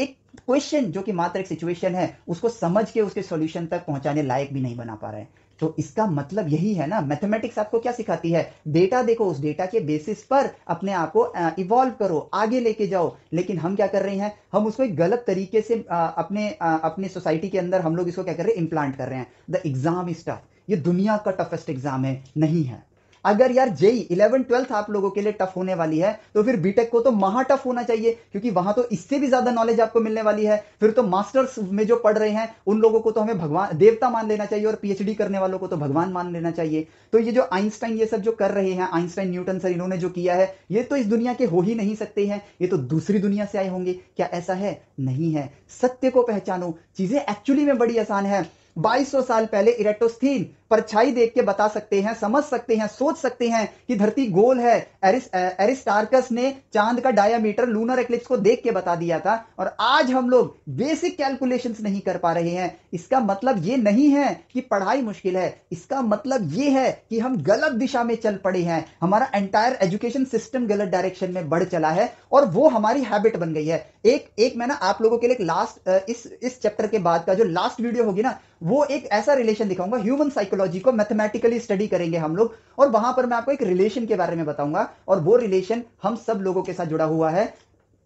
Speaker 1: एक क्वेश्चन जो कि मात्र एक सिचुएशन है उसको समझ के उसके सॉल्यूशन तक पहुंचाने लायक भी नहीं बना पा रहे हैं तो इसका मतलब यही है ना मैथमेटिक्स आपको क्या सिखाती है डेटा देखो उस डेटा के बेसिस पर अपने आप को इवॉल्व करो आगे लेके जाओ लेकिन हम क्या कर रहे हैं हम उसको एक गलत तरीके से अपने अपने सोसाइटी के अंदर हम लोग इसको क्या कर रहे हैं इम्प्लांट कर रहे हैं द एग्जाम इज टफ ये दुनिया का टफेस्ट एग्जाम है नहीं है अगर यार जेई इलेवन ट्वेल्थ आप लोगों के लिए टफ होने वाली है तो फिर बीटेक को तो महा टफ होना चाहिए क्योंकि वहां तो इससे भी ज्यादा नॉलेज आपको मिलने वाली है फिर तो मास्टर्स में जो पढ़ रहे हैं उन लोगों को तो हमें भगवान देवता मान लेना चाहिए और पीएचडी करने वालों को तो भगवान मान लेना चाहिए तो ये जो आइंस्टाइन ये सब जो कर रहे हैं आइंस्टाइन न्यूटन सर इन्होंने जो किया है ये तो इस दुनिया के हो ही नहीं सकते हैं ये तो दूसरी दुनिया से आए होंगे क्या ऐसा है नहीं है सत्य को पहचानो चीजें एक्चुअली में बड़ी आसान है 2200 साल पहले इरेटोस्थीन परछाई देख के बता सकते हैं समझ सकते हैं सोच सकते हैं कि धरती गोल है एरिस एरिस्टार्कस ने चांद का डायमीटर लूनर एक्लिप्स को देख के बता दिया था और आज हम लोग बेसिक कैलकुलेशंस नहीं कर पा रहे हैं इसका मतलब ये नहीं है कि पढ़ाई मुश्किल है इसका मतलब ये है कि हम गलत दिशा में चल पड़े हैं हमारा एंटायर एजुकेशन सिस्टम गलत डायरेक्शन में बढ़ चला है और वो हमारी हैबिट बन गई है एक एक मैं ना आप लोगों के लिए लास्ट इस इस चैप्टर के बाद का जो लास्ट वीडियो होगी ना वो एक ऐसा रिलेशन दिखाऊंगा ह्यूमन साइकोलॉजी टर्मिनोलॉजी को मैथमेटिकली स्टडी करेंगे हम लोग और वहां पर मैं आपको एक रिलेशन के बारे में बताऊंगा और वो रिलेशन हम सब लोगों के साथ जुड़ा हुआ है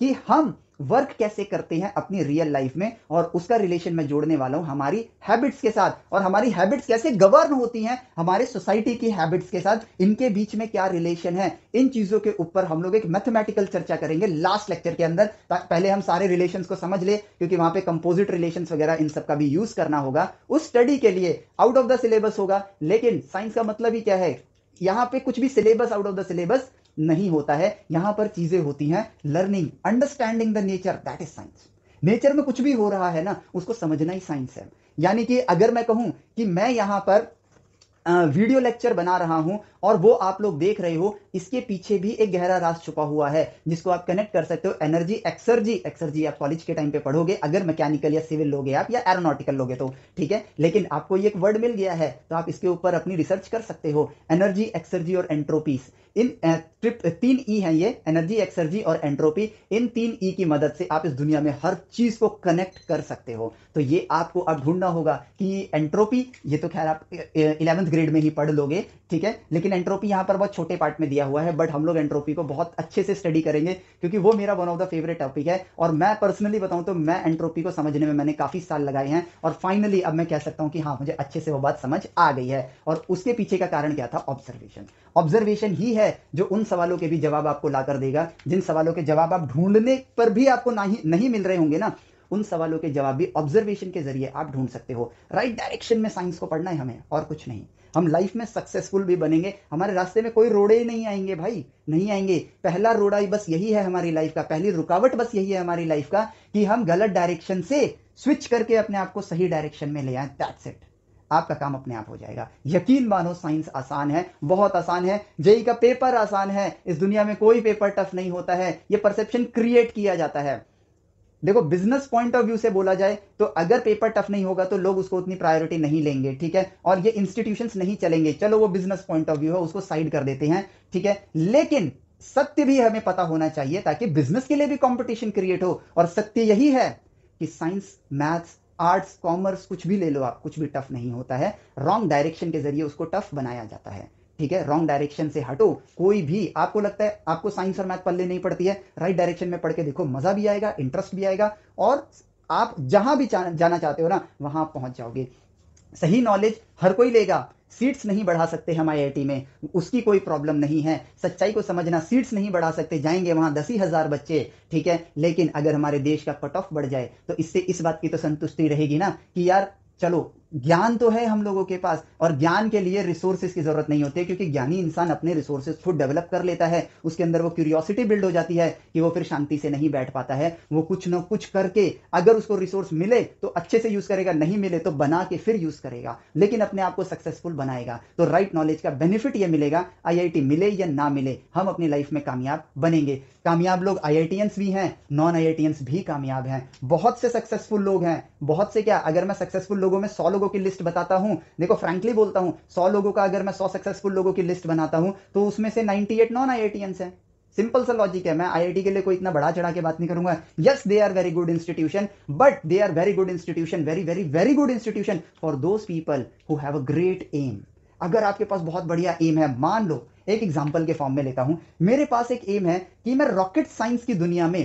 Speaker 1: कि हम वर्क कैसे करते हैं अपनी रियल लाइफ में और उसका रिलेशन में जोड़ने वाला हूं हमारी हैबिट्स के साथ और हमारी हैबिट्स कैसे गवर्न होती हैं हमारे सोसाइटी की हैबिट्स के साथ इनके बीच में क्या रिलेशन है इन चीज़ों के ऊपर हम लोग एक मैथमेटिकल चर्चा करेंगे लास्ट लेक्चर के अंदर पहले हम सारे रिलेशन को समझ ले क्योंकि वहां पे कंपोजिट रिलेशन वगैरह इन सब का भी यूज़ करना होगा उस स्टडी के लिए आउट ऑफ द सिलेबस होगा लेकिन साइंस का मतलब ही क्या है यहाँ पे कुछ भी syllabus out of the syllabus नहीं होता है यहां पर चीजें होती हैं learning understanding the nature that is science nature में कुछ भी हो रहा है ना उसको समझना ही साइंस है यानी कि अगर मैं कहूं कि मैं यहां पर वीडियो लेक्चर बना रहा हूं और वो आप लोग देख रहे हो इसके पीछे भी एक गहरा राज छुपा हुआ है जिसको आप कनेक्ट कर सकते हो एनर्जी एक्सर्जी एक्सर्जी आप कॉलेज के टाइम पे पढ़ोगे अगर मैकेनिकल या सिविल लोगे आप या एरोनॉटिकल लोगे तो ठीक है लेकिन आपको ये एक वर्ड मिल गया है तो आप इसके ऊपर अपनी रिसर्च कर सकते हो एनर्जी एक्सर्जी और एंट्रोपीस इन ट्रिप तीन ई e हैं ये एनर्जी एक्सर्जी और एंट्रोपी इन तीन ई e की मदद से आप इस दुनिया में हर चीज को कनेक्ट कर सकते हो तो ये आपको अब ढूंढना होगा कि एंट्रोपी ये तो खैर आप इलेवेंथ ग्रेड में ही पढ़ लोगे ठीक है लेकिन एंट्रोपी यहां पर बहुत छोटे पार्ट में दिया दिया हुआ है बट हम लोग एंट्रोपी को बहुत अच्छे से स्टडी करेंगे क्योंकि वो मेरा one of the favourite topic है और मैं पर्सनली बताऊं तो मैं एंट्रोपी को समझने में मैंने काफी साल लगाए हैं और फाइनली अब मैं कह सकता हूं कि हाँ मुझे अच्छे से वो बात समझ आ गई है और उसके पीछे का कारण क्या था ऑब्जर्वेशन ऑब्जर्वेशन ही है जो उन सवालों के भी जवाब आपको लाकर देगा जिन सवालों के जवाब आप ढूंढने पर भी आपको नहीं मिल रहे होंगे ना उन सवालों के जवाब भी ऑब्जर्वेशन के जरिए आप ढूंढ सकते हो राइट right डायरेक्शन में साइंस को पढ़ना है हमें और कुछ नहीं हम लाइफ में सक्सेसफुल भी बनेंगे हमारे रास्ते में कोई रोड़े ही नहीं आएंगे भाई नहीं आएंगे पहला रोड़ा बस यही है हमारी लाइफ का पहली रुकावट बस यही है हमारी लाइफ का कि हम गलत डायरेक्शन से स्विच करके अपने आप को सही डायरेक्शन में ले आए दैट्स इट आपका काम अपने आप हो जाएगा यकीन मानो साइंस आसान है बहुत आसान है जेई का पेपर आसान है इस दुनिया में कोई पेपर टफ नहीं होता है ये परसेप्शन क्रिएट किया जाता है देखो बिजनेस पॉइंट ऑफ व्यू से बोला जाए तो अगर पेपर टफ नहीं होगा तो लोग उसको उतनी प्रायोरिटी नहीं लेंगे ठीक है और ये इंस्टीट्यूशंस नहीं चलेंगे चलो वो बिजनेस पॉइंट ऑफ व्यू है उसको साइड कर देते हैं ठीक है लेकिन सत्य भी हमें पता होना चाहिए ताकि बिजनेस के लिए भी कॉम्पिटिशन क्रिएट हो और सत्य यही है कि साइंस मैथ्स आर्ट्स कॉमर्स कुछ भी ले लो आप कुछ भी टफ नहीं होता है रॉन्ग डायरेक्शन के जरिए उसको टफ बनाया जाता है ठीक है रॉन्ग डायरेक्शन से हटो कोई भी आपको लगता है आपको साइंस और मैथ पल्ले नहीं पड़ती है राइट डायरेक्शन में पढ़ के देखो मजा भी आएगा इंटरेस्ट भी आएगा और आप जहां भी जाना चाहते हो ना वहां पहुंच जाओगे सही नॉलेज हर कोई लेगा सीट्स नहीं बढ़ा सकते हम आई में उसकी कोई प्रॉब्लम नहीं है सच्चाई को समझना सीट्स नहीं बढ़ा सकते जाएंगे वहां दस ही हजार बच्चे ठीक है लेकिन अगर हमारे देश का कट ऑफ बढ़ जाए तो इससे इस बात की तो संतुष्टि रहेगी ना कि यार चलो ज्ञान तो है हम लोगों के पास और ज्ञान के लिए रिसोर्सेज की जरूरत नहीं होती क्योंकि ज्ञानी इंसान अपने रिसोर्सेज खुद डेवलप कर लेता है उसके अंदर वो क्यूरियोसिटी बिल्ड हो जाती है कि वो फिर शांति से नहीं बैठ पाता है वो कुछ ना कुछ करके अगर उसको रिसोर्स मिले तो अच्छे से यूज करेगा नहीं मिले तो बना के फिर यूज करेगा लेकिन अपने आप को सक्सेसफुल बनाएगा तो राइट नॉलेज का बेनिफिट ये मिलेगा आई मिले या ना मिले हम अपनी लाइफ में कामयाब बनेंगे कामयाब लोग आई भी हैं नॉन आई भी कामयाब हैं बहुत से सक्सेसफुल लोग हैं बहुत से क्या अगर मैं सक्सेसफुल लोगों में सौ लोगों की लिस्ट बताता हूं देखो फ्रेंकली बोलता हूं सौ लोगों का अगर मैं सौ सक्सेसफुल लोगों की लिस्ट बनाता हूं तो उसमें से नाइनटी एट नॉन आई है सिंपल सा लॉजिक है मैं आईआईटी के लिए कोई इतना बड़ा चढ़ा के बात नहीं करूंगा yes they are very good institution but they are very good institution very very very good institution for those people who have a great aim अगर आपके पास बहुत बढ़िया एम है मान लो एक एग्जाम्पल के फॉर्म में लेता हूं मेरे पास एक एम है कि मैं रॉकेट साइंस की दुनिया में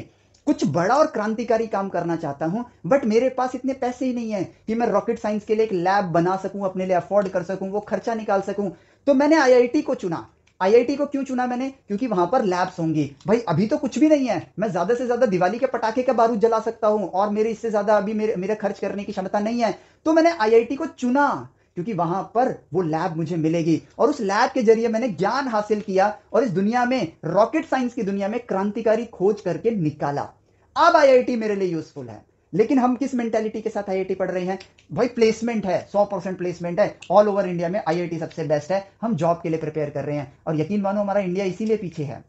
Speaker 1: कुछ बड़ा और क्रांतिकारी काम करना चाहता हूं बट मेरे पास इतने पैसे ही नहीं है कि मैं रॉकेट साइंस के लिए एक लैब बना सकूं अपने लिए अफोर्ड कर सकूं वो खर्चा निकाल सकूं तो मैंने आईआईटी को चुना आईआईटी को क्यों चुना मैंने क्योंकि वहां पर लैब्स होंगी भाई अभी तो कुछ भी नहीं है मैं ज्यादा से ज्यादा दिवाली के पटाखे का बारूद जला सकता हूं और मेरे इससे ज्यादा अभी मेरे मेरे खर्च करने की क्षमता नहीं है तो मैंने आईआईटी को चुना क्योंकि वहां पर वो लैब मुझे मिलेगी और उस लैब के जरिए मैंने ज्ञान हासिल किया और इस दुनिया में रॉकेट साइंस की दुनिया में क्रांतिकारी खोज करके निकाला अब आईआईटी मेरे लिए यूजफुल है लेकिन हम किस मेंटेलिटी के साथ आईआईटी पढ़ रहे हैं भाई प्लेसमेंट है 100 परसेंट प्लेसमेंट है ऑल ओवर इंडिया में आईआईटी सबसे बेस्ट है हम जॉब के लिए प्रिपेयर कर रहे हैं और यकीन मानो हमारा इंडिया इसीलिए पीछे है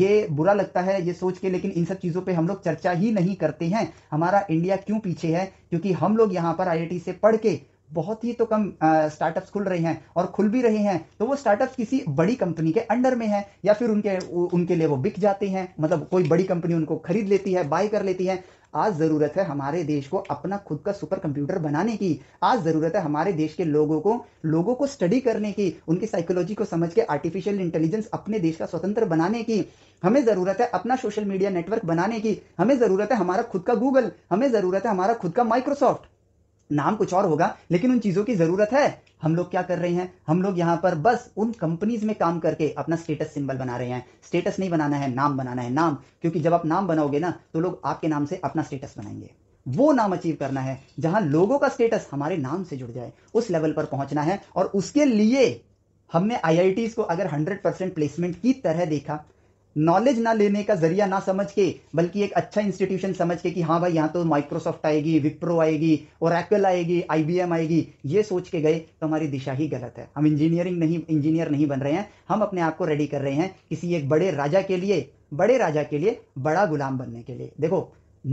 Speaker 1: ये बुरा लगता है ये सोच के लेकिन इन सब चीज़ों पे हम लोग चर्चा ही नहीं करते हैं हमारा इंडिया क्यों पीछे है क्योंकि हम लोग यहाँ पर आईआईटी से पढ़ के बहुत ही तो कम स्टार्टअप्स खुल रहे हैं और खुल भी रहे हैं तो वो स्टार्टअप्स किसी बड़ी कंपनी के अंडर में है या फिर उनके उनके लिए वो बिक जाते हैं मतलब कोई बड़ी कंपनी उनको खरीद लेती है बाय कर लेती है आज ज़रूरत है हमारे देश को अपना खुद का सुपर कंप्यूटर बनाने की आज ज़रूरत है हमारे देश के लोगों को लोगों को स्टडी करने की उनकी साइकोलॉजी को समझ के आर्टिफिशियल इंटेलिजेंस अपने देश का स्वतंत्र बनाने की हमें ज़रूरत है अपना सोशल मीडिया नेटवर्क बनाने की हमें ज़रूरत है हमारा खुद का गूगल हमें ज़रूरत है हमारा खुद का माइक्रोसॉफ्ट नाम कुछ और होगा लेकिन उन चीज़ों की ज़रूरत है हम लोग क्या कर रहे हैं हम लोग यहाँ पर बस उन कंपनीज में काम करके अपना स्टेटस सिंबल बना रहे हैं स्टेटस नहीं बनाना है नाम बनाना है नाम क्योंकि जब आप नाम बनाओगे ना तो लोग आपके नाम से अपना स्टेटस बनाएंगे वो नाम अचीव करना है जहां लोगों का स्टेटस हमारे नाम से जुड़ जाए उस लेवल पर पहुंचना है और उसके लिए हमने आई को अगर हंड्रेड परसेंट प्लेसमेंट की तरह देखा नॉलेज ना लेने का जरिया ना समझ के बल्कि एक अच्छा इंस्टीट्यूशन समझ के कि हाँ भाई यहाँ तो माइक्रोसॉफ्ट आएगी विप्रो आएगी और एपल आएगी आईबीएम आएगी ये सोच के गए तो हमारी दिशा ही गलत है हम इंजीनियरिंग नहीं इंजीनियर नहीं बन रहे हैं हम अपने आप को रेडी कर रहे हैं किसी एक बड़े राजा के लिए बड़े राजा के लिए बड़ा गुलाम बनने के लिए देखो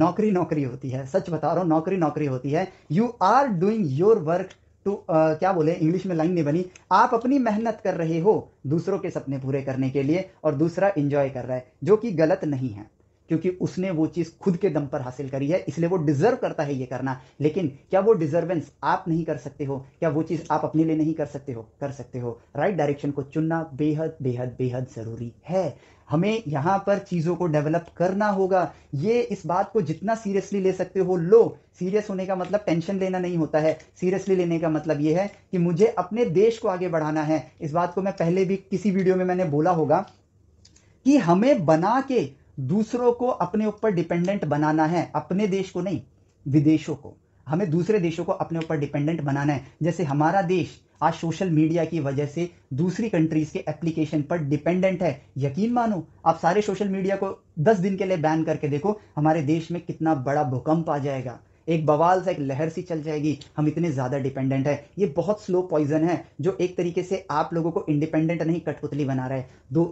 Speaker 1: नौकरी नौकरी होती है सच बता रहा हूं नौकरी नौकरी होती है you are doing your work too तो, क्या बोले इंग्लिश में लाइन नहीं बनी आप अपनी मेहनत कर रहे हो दूसरों के सपने पूरे करने के लिए और दूसरा इंजॉय कर रहा है जो कि गलत नहीं है क्योंकि उसने वो चीज़ खुद के दम पर हासिल करी है इसलिए वो डिजर्व करता है ये करना लेकिन क्या वो डिजर्वेंस आप नहीं कर सकते हो क्या वो चीज़ आप अपने लिए नहीं कर सकते हो कर सकते हो राइट डायरेक्शन को चुनना बेहद बेहद बेहद ज़रूरी है हमें यहां पर चीज़ों को डेवलप करना होगा ये इस बात को जितना सीरियसली ले सकते हो लो सीरियस होने का मतलब टेंशन लेना नहीं होता है सीरियसली लेने का मतलब ये है कि मुझे अपने देश को आगे बढ़ाना है इस बात को मैं पहले भी किसी वीडियो में मैंने बोला होगा कि हमें बना के दूसरों को अपने ऊपर डिपेंडेंट बनाना है अपने देश को नहीं विदेशों को हमें दूसरे देशों को अपने ऊपर डिपेंडेंट बनाना है जैसे हमारा देश आज सोशल मीडिया की वजह से दूसरी कंट्रीज के एप्लीकेशन पर डिपेंडेंट है यकीन मानो आप सारे सोशल मीडिया को 10 दिन के लिए बैन करके देखो हमारे देश में कितना बड़ा भूकंप आ जाएगा एक बवाल सा एक लहर सी चल जाएगी हम इतने ज़्यादा डिपेंडेंट है ये बहुत स्लो पॉइजन है जो एक तरीके से आप लोगों को इंडिपेंडेंट नहीं कठपुतली बना रहा है दो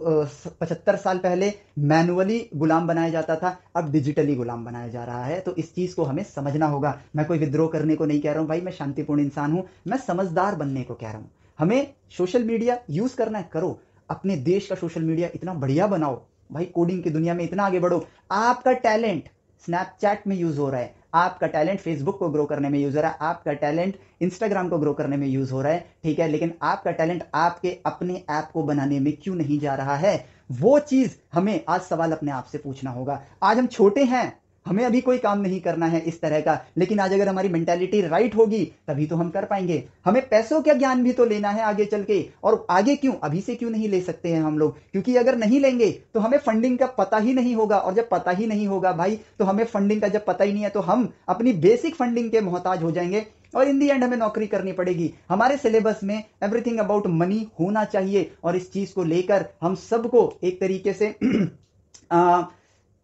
Speaker 1: पचहत्तर साल पहले मैनुअली गुलाम बनाया जाता था अब डिजिटली गुलाम बनाया जा रहा है तो इस चीज़ को हमें समझना होगा मैं कोई विद्रोह करने को नहीं कह रहा हूँ भाई मैं शांतिपूर्ण इंसान हूं मैं समझदार बनने को कह रहा हूं हमें सोशल मीडिया यूज़ करना है करो अपने देश का सोशल मीडिया इतना बढ़िया बनाओ भाई कोडिंग की दुनिया में इतना आगे बढ़ो आपका टैलेंट स्नैपचैट में यूज हो रहा है आपका टैलेंट फेसबुक को ग्रो करने में यूज़ हो रहा है आपका टैलेंट इंस्टाग्राम को ग्रो करने में यूज़ हो रहा है ठीक है लेकिन आपका टैलेंट आपके अपने ऐप को बनाने में क्यों नहीं जा रहा है वो चीज़ हमें आज सवाल अपने आप से पूछना होगा आज हम छोटे हैं हमें अभी कोई काम नहीं करना है इस तरह का लेकिन आज अगर हमारी मेंटेलिटी राइट होगी तभी तो हम कर पाएंगे हमें पैसों का ज्ञान भी तो लेना है आगे चल के और आगे क्यों अभी से क्यों नहीं ले सकते हैं हम लोग क्योंकि अगर नहीं लेंगे तो हमें फंडिंग का पता ही नहीं होगा और जब पता ही नहीं होगा भाई तो हमें फंडिंग का जब पता ही नहीं है तो हम अपनी बेसिक फंडिंग के मोहताज हो जाएंगे और इन दी एंड हमें नौकरी करनी पड़ेगी हमारे सिलेबस में एवरीथिंग अबाउट मनी होना चाहिए और इस चीज को लेकर हम सबको एक तरीके से आ,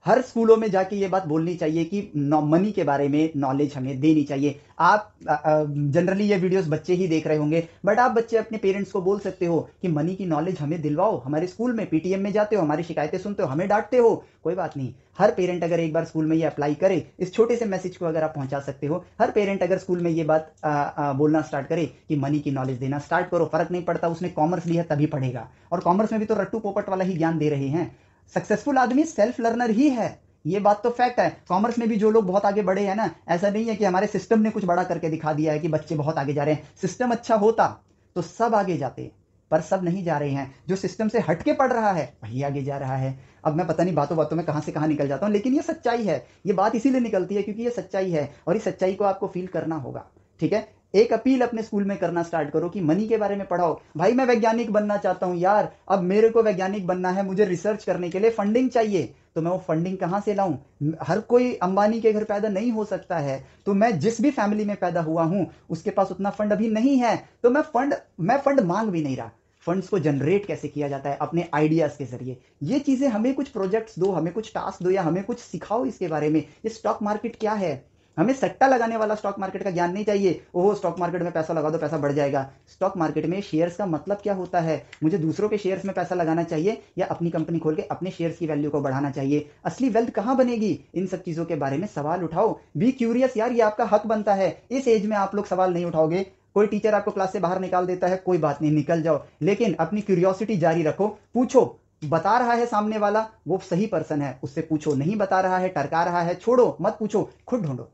Speaker 1: हर स्कूलों में जाके ये बात बोलनी चाहिए कि मनी के बारे में नॉलेज हमें देनी चाहिए आप जनरली ये वीडियोस बच्चे ही देख रहे होंगे बट आप बच्चे अपने पेरेंट्स को बोल सकते हो कि मनी की नॉलेज हमें दिलवाओ हमारे स्कूल में पीटीएम में जाते हो हमारी शिकायतें सुनते हो हमें डांटते हो कोई बात नहीं हर पेरेंट अगर एक बार स्कूल में ये अप्लाई करे इस छोटे से मैसेज को अगर आप पहुंचा सकते हो हर पेरेंट अगर स्कूल में ये बात आ, आ, बोलना स्टार्ट करे कि मनी की नॉलेज देना स्टार्ट करो फर्क नहीं पड़ता उसने कॉमर्स लिया तभी पढ़ेगा और कॉमर्स में भी तो रट्टू पोपट वाला ही ज्ञान दे रहे हैं सक्सेसफुल आदमी सेल्फ लर्नर ही है ये बात तो फैक्ट है कॉमर्स में भी जो लोग बहुत आगे बढ़े हैं ना ऐसा नहीं है कि हमारे सिस्टम ने कुछ बड़ा करके दिखा दिया है कि बच्चे बहुत आगे जा रहे हैं सिस्टम अच्छा होता तो सब आगे जाते पर सब नहीं जा रहे हैं जो सिस्टम से हटके पढ़ रहा है वही आगे जा रहा है अब मैं पता नहीं बातों बातों में कहाँ से कहाँ निकल जाता हूँ लेकिन ये सच्चाई है ये बात इसीलिए निकलती है क्योंकि ये सच्चाई है और इस सच्चाई को आपको फील करना होगा ठीक है एक अपील अपने स्कूल में करना स्टार्ट करो कि मनी के बारे में पढ़ाओ भाई मैं वैज्ञानिक बनना चाहता हूं यार अब मेरे को वैज्ञानिक बनना है मुझे रिसर्च करने के लिए फंडिंग चाहिए तो मैं वो फंडिंग कहां से लाऊं हर कोई अंबानी के घर पैदा नहीं हो सकता है तो मैं जिस भी फैमिली में पैदा हुआ हूं उसके पास उतना फंड अभी नहीं है तो मैं फंड मैं फंड मांग भी नहीं रहा फंड्स को जनरेट कैसे किया जाता है अपने आइडियाज़ के जरिए ये चीज़ें हमें कुछ प्रोजेक्ट्स दो हमें कुछ टास्क दो या हमें कुछ सिखाओ इसके बारे में ये स्टॉक मार्केट क्या है हमें सट्टा लगाने वाला स्टॉक मार्केट का ज्ञान नहीं चाहिए ओह स्टॉक मार्केट में पैसा लगा दो पैसा बढ़ जाएगा स्टॉक मार्केट में शेयर्स का मतलब क्या होता है मुझे दूसरों के शेयर्स में पैसा लगाना चाहिए या अपनी कंपनी खोल के अपने शेयर्स की वैल्यू को बढ़ाना चाहिए असली वेल्थ कहाँ बनेगी इन सब चीज़ों के बारे में सवाल उठाओ बी क्यूरियस यार ये आपका हक बनता है इस एज में आप लोग सवाल नहीं उठाओगे कोई टीचर आपको क्लास से बाहर निकाल देता है कोई बात नहीं निकल जाओ लेकिन अपनी क्यूरियोसिटी जारी रखो पूछो बता रहा है सामने वाला वो सही पर्सन है उससे पूछो नहीं बता रहा है टरका रहा है छोड़ो मत पूछो खुद ढूंढो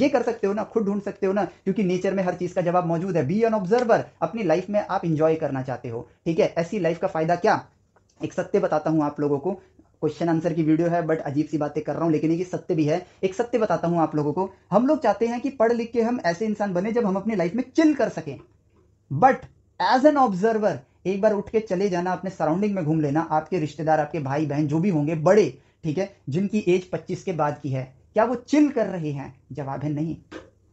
Speaker 1: ये कर सकते हो ना खुद ढूंढ सकते हो ना क्योंकि नेचर में हर चीज का जवाब मौजूद है बी एन ऑब्जर्वर अपनी लाइफ में आप इंजॉय करना चाहते हो ठीक है ऐसी लाइफ का फायदा क्या एक सत्य बताता हूं आप लोगों को क्वेश्चन आंसर की वीडियो है बट अजीब सी बातें कर रहा हूं लेकिन ये सत्य भी है एक सत्य बताता हूं आप लोगों को हम लोग चाहते हैं कि पढ़ लिख के हम ऐसे इंसान बने जब हम अपनी लाइफ में चिल कर सकें बट एज एन ऑब्जर्वर एक बार उठ के चले जाना अपने सराउंडिंग में घूम लेना आपके रिश्तेदार आपके भाई बहन जो भी होंगे बड़े ठीक है जिनकी एज 25 के बाद की है क्या वो चिल कर रहे हैं जवाब है नहीं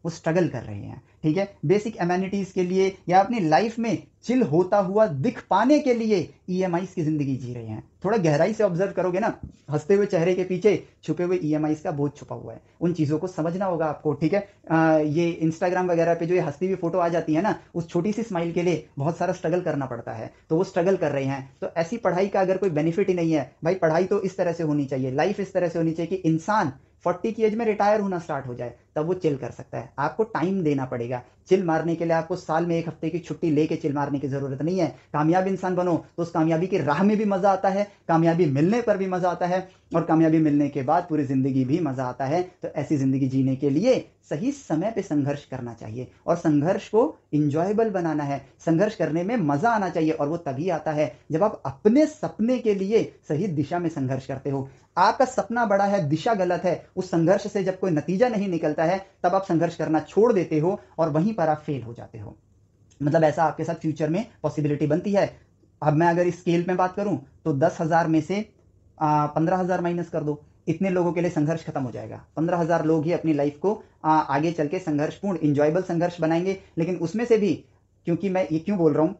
Speaker 1: वो स्ट्रगल कर रहे हैं ठीक है बेसिक एम्यूनिटीज़ के लिए या अपनी लाइफ में चिल होता हुआ दिख पाने के लिए ई e की जिंदगी जी रहे हैं थोड़ा गहराई से ऑब्जर्व करोगे ना हंसते हुए चेहरे के पीछे छुपे हुए ई e का बोझ छुपा हुआ है उन चीज़ों को समझना होगा आपको ठीक है आ, ये इंस्टाग्राम वगैरह पे जो ये हंसती हुई फोटो आ जाती है ना उस छोटी सी स्माइल के लिए बहुत सारा स्ट्रगल करना पड़ता है तो वो स्ट्रगल कर रहे हैं तो ऐसी पढ़ाई का अगर कोई बेनिफिट ही नहीं है भाई पढ़ाई तो इस तरह से होनी चाहिए लाइफ इस तरह से होनी चाहिए कि इंसान फोर्टी की एज में रिटायर होना स्टार्ट हो जाए तब वो चिल कर सकता है आपको टाइम देना पड़ेगा चिल मारने के लिए आपको साल में एक हफ्ते की छुट्टी लेके चिल मारने की ज़रूरत नहीं है कामयाब इंसान बनो तो उस कामयाबी की राह में भी मज़ा आता है कामयाबी मिलने पर भी मज़ा आता है और कामयाबी मिलने के बाद पूरी ज़िंदगी भी मज़ा आता है तो ऐसी ज़िंदगी जीने के लिए सही समय पे संघर्ष करना चाहिए और संघर्ष को इंजॉयबल बनाना है संघर्ष करने में मज़ा आना चाहिए और वो तभी आता है जब आप अपने सपने के लिए सही दिशा में संघर्ष करते हो आपका सपना बड़ा है दिशा गलत है उस संघर्ष से जब कोई नतीजा नहीं निकलता है तब आप संघर्ष करना छोड़ देते हो और वहीं पर आप फेल हो जाते हो मतलब ऐसा आपके साथ फ्यूचर में पॉसिबिलिटी बनती है अब मैं अगर इस स्केल में बात करूं तो दस हज़ार में से पंद्रह हज़ार माइनस कर दो इतने लोगों के लिए संघर्ष खत्म हो जाएगा पंद्रह हजार लोग ही अपनी लाइफ को आ, आगे चल के संघर्षपूर्ण इंजॉयबल संघर्ष बनाएंगे लेकिन उसमें से भी क्योंकि मैं ये क्यों बोल रहा हूं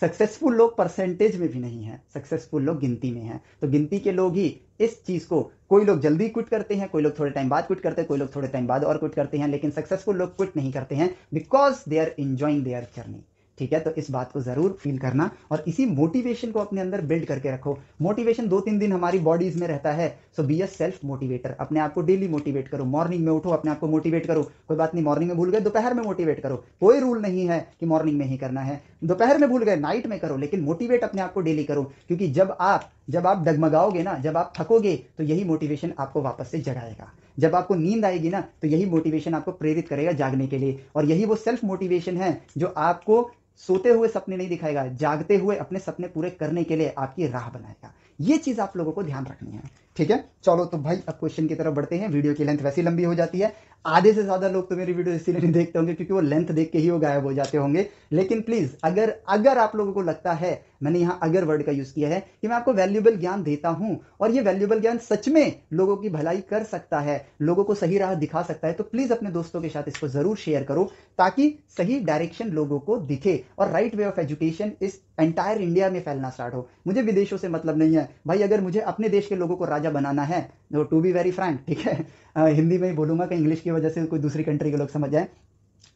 Speaker 1: सक्सेसफुल लोग परसेंटेज में भी नहीं है सक्सेसफुल लोग गिनती में है तो गिनती के लोग ही इस चीज़ को कोई लोग जल्दी क्विट करते हैं कोई लोग थोड़े टाइम बाद क्विट करते हैं कोई लोग थोड़े टाइम बाद और क्विट करते हैं लेकिन सक्सेसफुल लोग क्विट नहीं करते हैं because they are enjoying their journey ठीक है तो इस बात को जरूर फील करना और इसी मोटिवेशन को अपने अंदर बिल्ड करके रखो मोटिवेशन दो तीन दिन हमारी बॉडीज में रहता है so be a self motivator अपने आप को डेली मोटिवेट करो मॉर्निंग में उठो अपने आप को मोटिवेट करो कोई बात नहीं मॉर्निंग में भूल गए दोपहर में मोटिवेट करो कोई रूल नहीं है कि मॉर्निंग में ही करना है दोपहर में भूल गए नाइट में करो लेकिन मोटिवेट अपने आप को डेली करो क्योंकि जब आप जब आप डगमगाओगे ना जब आप थकोगे तो यही मोटिवेशन आपको वापस से जगाएगा जब आपको नींद आएगी ना तो यही मोटिवेशन आपको प्रेरित करेगा जागने के लिए और यही वो सेल्फ मोटिवेशन है जो आपको सोते हुए सपने नहीं दिखाएगा जागते हुए अपने सपने पूरे करने के लिए आपकी राह बनाएगा ये चीज आप लोगों को ध्यान रखनी है ठीक है चलो तो भाई अब क्वेश्चन की तरफ बढ़ते हैं वीडियो की लेंथ वैसी लंबी हो जाती है आधे से ज्यादा लोग तो मेरी वीडियो इसीलिए नहीं देखते होंगे क्योंकि वो लेंथ देख के ही वो गायब हो जाते होंगे लेकिन प्लीज अगर अगर आप लोगों को लगता है मैंने यहाँ अगर वर्ड का यूज़ किया है कि मैं आपको वैल्यूबल ज्ञान देता हूं और ये वैल्यूबल ज्ञान सच में लोगों की भलाई कर सकता है लोगों को सही राह दिखा सकता है तो प्लीज़ अपने दोस्तों के साथ इसको ज़रूर शेयर करो ताकि सही डायरेक्शन लोगों को दिखे और राइट वे ऑफ एजुकेशन इस एंटायर इंडिया में फैलना स्टार्ट हो मुझे विदेशों से मतलब नहीं है भाई अगर मुझे अपने देश के लोगों को राजा बनाना है तो टू बी वेरी फ्रैंक ठीक है हिंदी में ही बोलूंगा कि इंग्लिश की वजह से कोई दूसरी कंट्री के लोग समझ जाए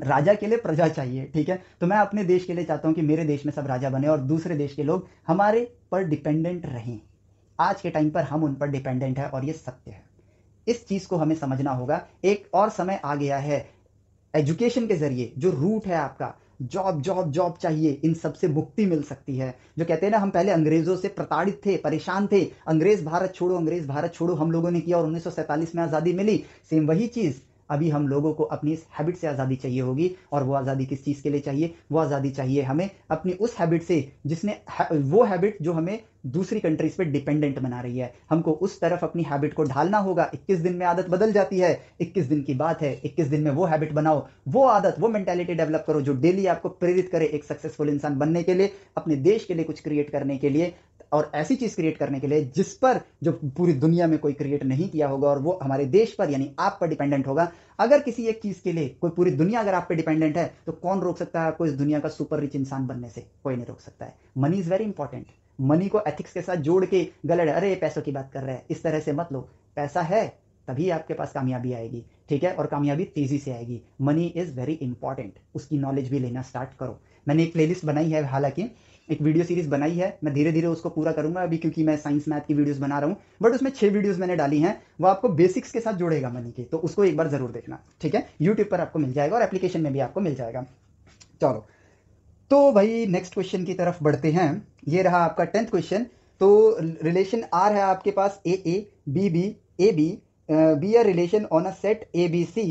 Speaker 1: राजा के लिए प्रजा चाहिए ठीक है तो मैं अपने देश के लिए चाहता हूं कि मेरे देश में सब राजा बने और दूसरे देश के लोग हमारे पर डिपेंडेंट रहें आज के टाइम पर हम उन पर डिपेंडेंट है और ये सत्य है इस चीज़ को हमें समझना होगा एक और समय आ गया है एजुकेशन के जरिए जो रूट है आपका जॉब जॉब जॉब चाहिए इन सब से मुक्ति मिल सकती है जो कहते हैं ना हम पहले अंग्रेजों से प्रताड़ित थे परेशान थे अंग्रेज भारत छोड़ो अंग्रेज भारत छोड़ो हम लोगों ने किया और उन्नीस में आज़ादी मिली सेम वही चीज़ अभी हम लोगों को अपनी इस हैबिट से आज़ादी चाहिए होगी और वो आज़ादी किस चीज़ के लिए चाहिए वो आज़ादी चाहिए हमें अपनी उस हैबिट से जिसने वो हैबिट जो हमें दूसरी कंट्रीज पे डिपेंडेंट बना रही है हमको उस तरफ अपनी हैबिट को ढालना होगा 21 दिन में आदत बदल जाती है 21 दिन की बात है 21 दिन में वो हैबिट बनाओ वो आदत वो मेंटेलिटी डेवलप करो जो डेली आपको प्रेरित करे एक सक्सेसफुल इंसान बनने के लिए अपने देश के लिए कुछ क्रिएट करने के लिए और ऐसी चीज़ क्रिएट करने के लिए जिस पर जो पूरी दुनिया में कोई क्रिएट नहीं किया होगा और वो हमारे देश पर यानी आप पर डिपेंडेंट होगा अगर किसी एक चीज़ के लिए कोई पूरी दुनिया अगर आप पे डिपेंडेंट है तो कौन रोक सकता है आपको इस दुनिया का सुपर रिच इंसान बनने से कोई नहीं रोक सकता है money is very important money को एथिक्स के साथ जोड़ के गलत अरे पैसों की बात कर रहे हैं इस तरह से मत लो पैसा है तभी आपके पास कामयाबी आएगी ठीक है और कामयाबी तेजी से आएगी मनी इज़ वेरी इंपॉर्टेंट उसकी नॉलेज भी लेना स्टार्ट करो मैंने एक प्लेलिस्ट बनाई है हालांकि एक वीडियो सीरीज बनाई है मैं धीरे धीरे उसको पूरा करूंगा अभी क्योंकि मैं साइंस मैथ की वीडियोस बना रहा हूँ बट उसमें छह वीडियोस मैंने डाली हैं वो आपको बेसिक्स के साथ जोड़ेगा मनी के तो उसको एक बार जरूर देखना ठीक है यूट्यूब पर आपको मिल जाएगा और एप्लीकेशन में भी आपको मिल जाएगा चलो तो भाई नेक्स्ट क्वेश्चन की तरफ बढ़ते हैं ये रहा आपका टेंथ क्वेश्चन तो रिलेशन आर है आपके पास A A B B A B B R relation on a set A B C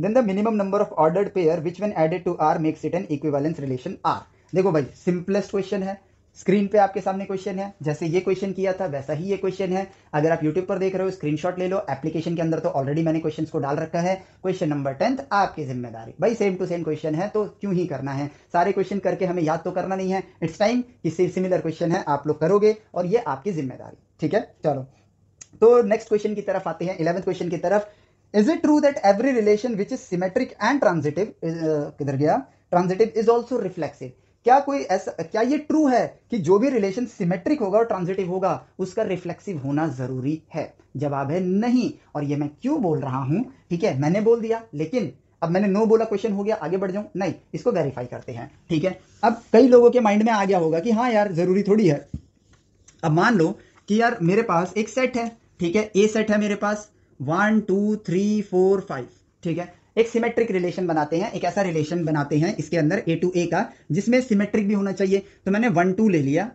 Speaker 1: then the minimum number of ordered pair which when added to R makes it an equivalence relation R देखो भाई simplest question है screen पे आपके सामने question है जैसे ये question किया था वैसा ही ये क्वेश्चन है अगर आप यूट्यूब पर देख रहे हो स्क्रीनशॉट ले लो एप्लीकेशन के अंदर तो ऑलरेडी मैंने क्वेश्चन को डाल रखा है क्वेश्चन नंबर टेंथ आपकी जिम्मेदारी भाई सेम टू सेम क्वेश्चन है तो क्यों ही करना है सारे क्वेश्चन करके हमें याद तो करना नहीं है इट्स टाइम कि सिमिलर क्वेश्चन है आप लोग करोगे और ये आपकी जिम्मेदारी ठीक है चलो तो नेक्स्ट क्वेश्चन की तरफ आते हैं इलेवंथ क्वेश्चन की तरफ is it true that every relation which is symmetric and transitive किधर गया ट्रांजिटिव इज ऑल्सो रिफ्लेक्सिव क्या कोई ऐसा क्या ये ट्रू है कि जो भी रिलेशन सिमेट्रिक होगा और ट्रांजिटिव होगा उसका रिफ्लेक्सिव होना जरूरी है जवाब है नहीं और ये मैं क्यों बोल रहा हूं ठीक है मैंने बोल दिया लेकिन अब मैंने नो बोला क्वेश्चन हो गया आगे बढ़ जाऊं नहीं इसको वेरीफाई करते हैं ठीक है अब कई लोगों के माइंड में आ गया होगा कि हाँ यार जरूरी थोड़ी है अब मान लो कि यार मेरे पास एक सेट है ठीक है ए सेट है मेरे पास one two three four five ठीक है एक सिमेट्रिक रिलेशन बनाते हैं एक ऐसा रिलेशन बनाते हैं इसके अंदर ए टू ए का जिसमें सिमेट्रिक भी होना चाहिए तो मैंने वन टू ले लिया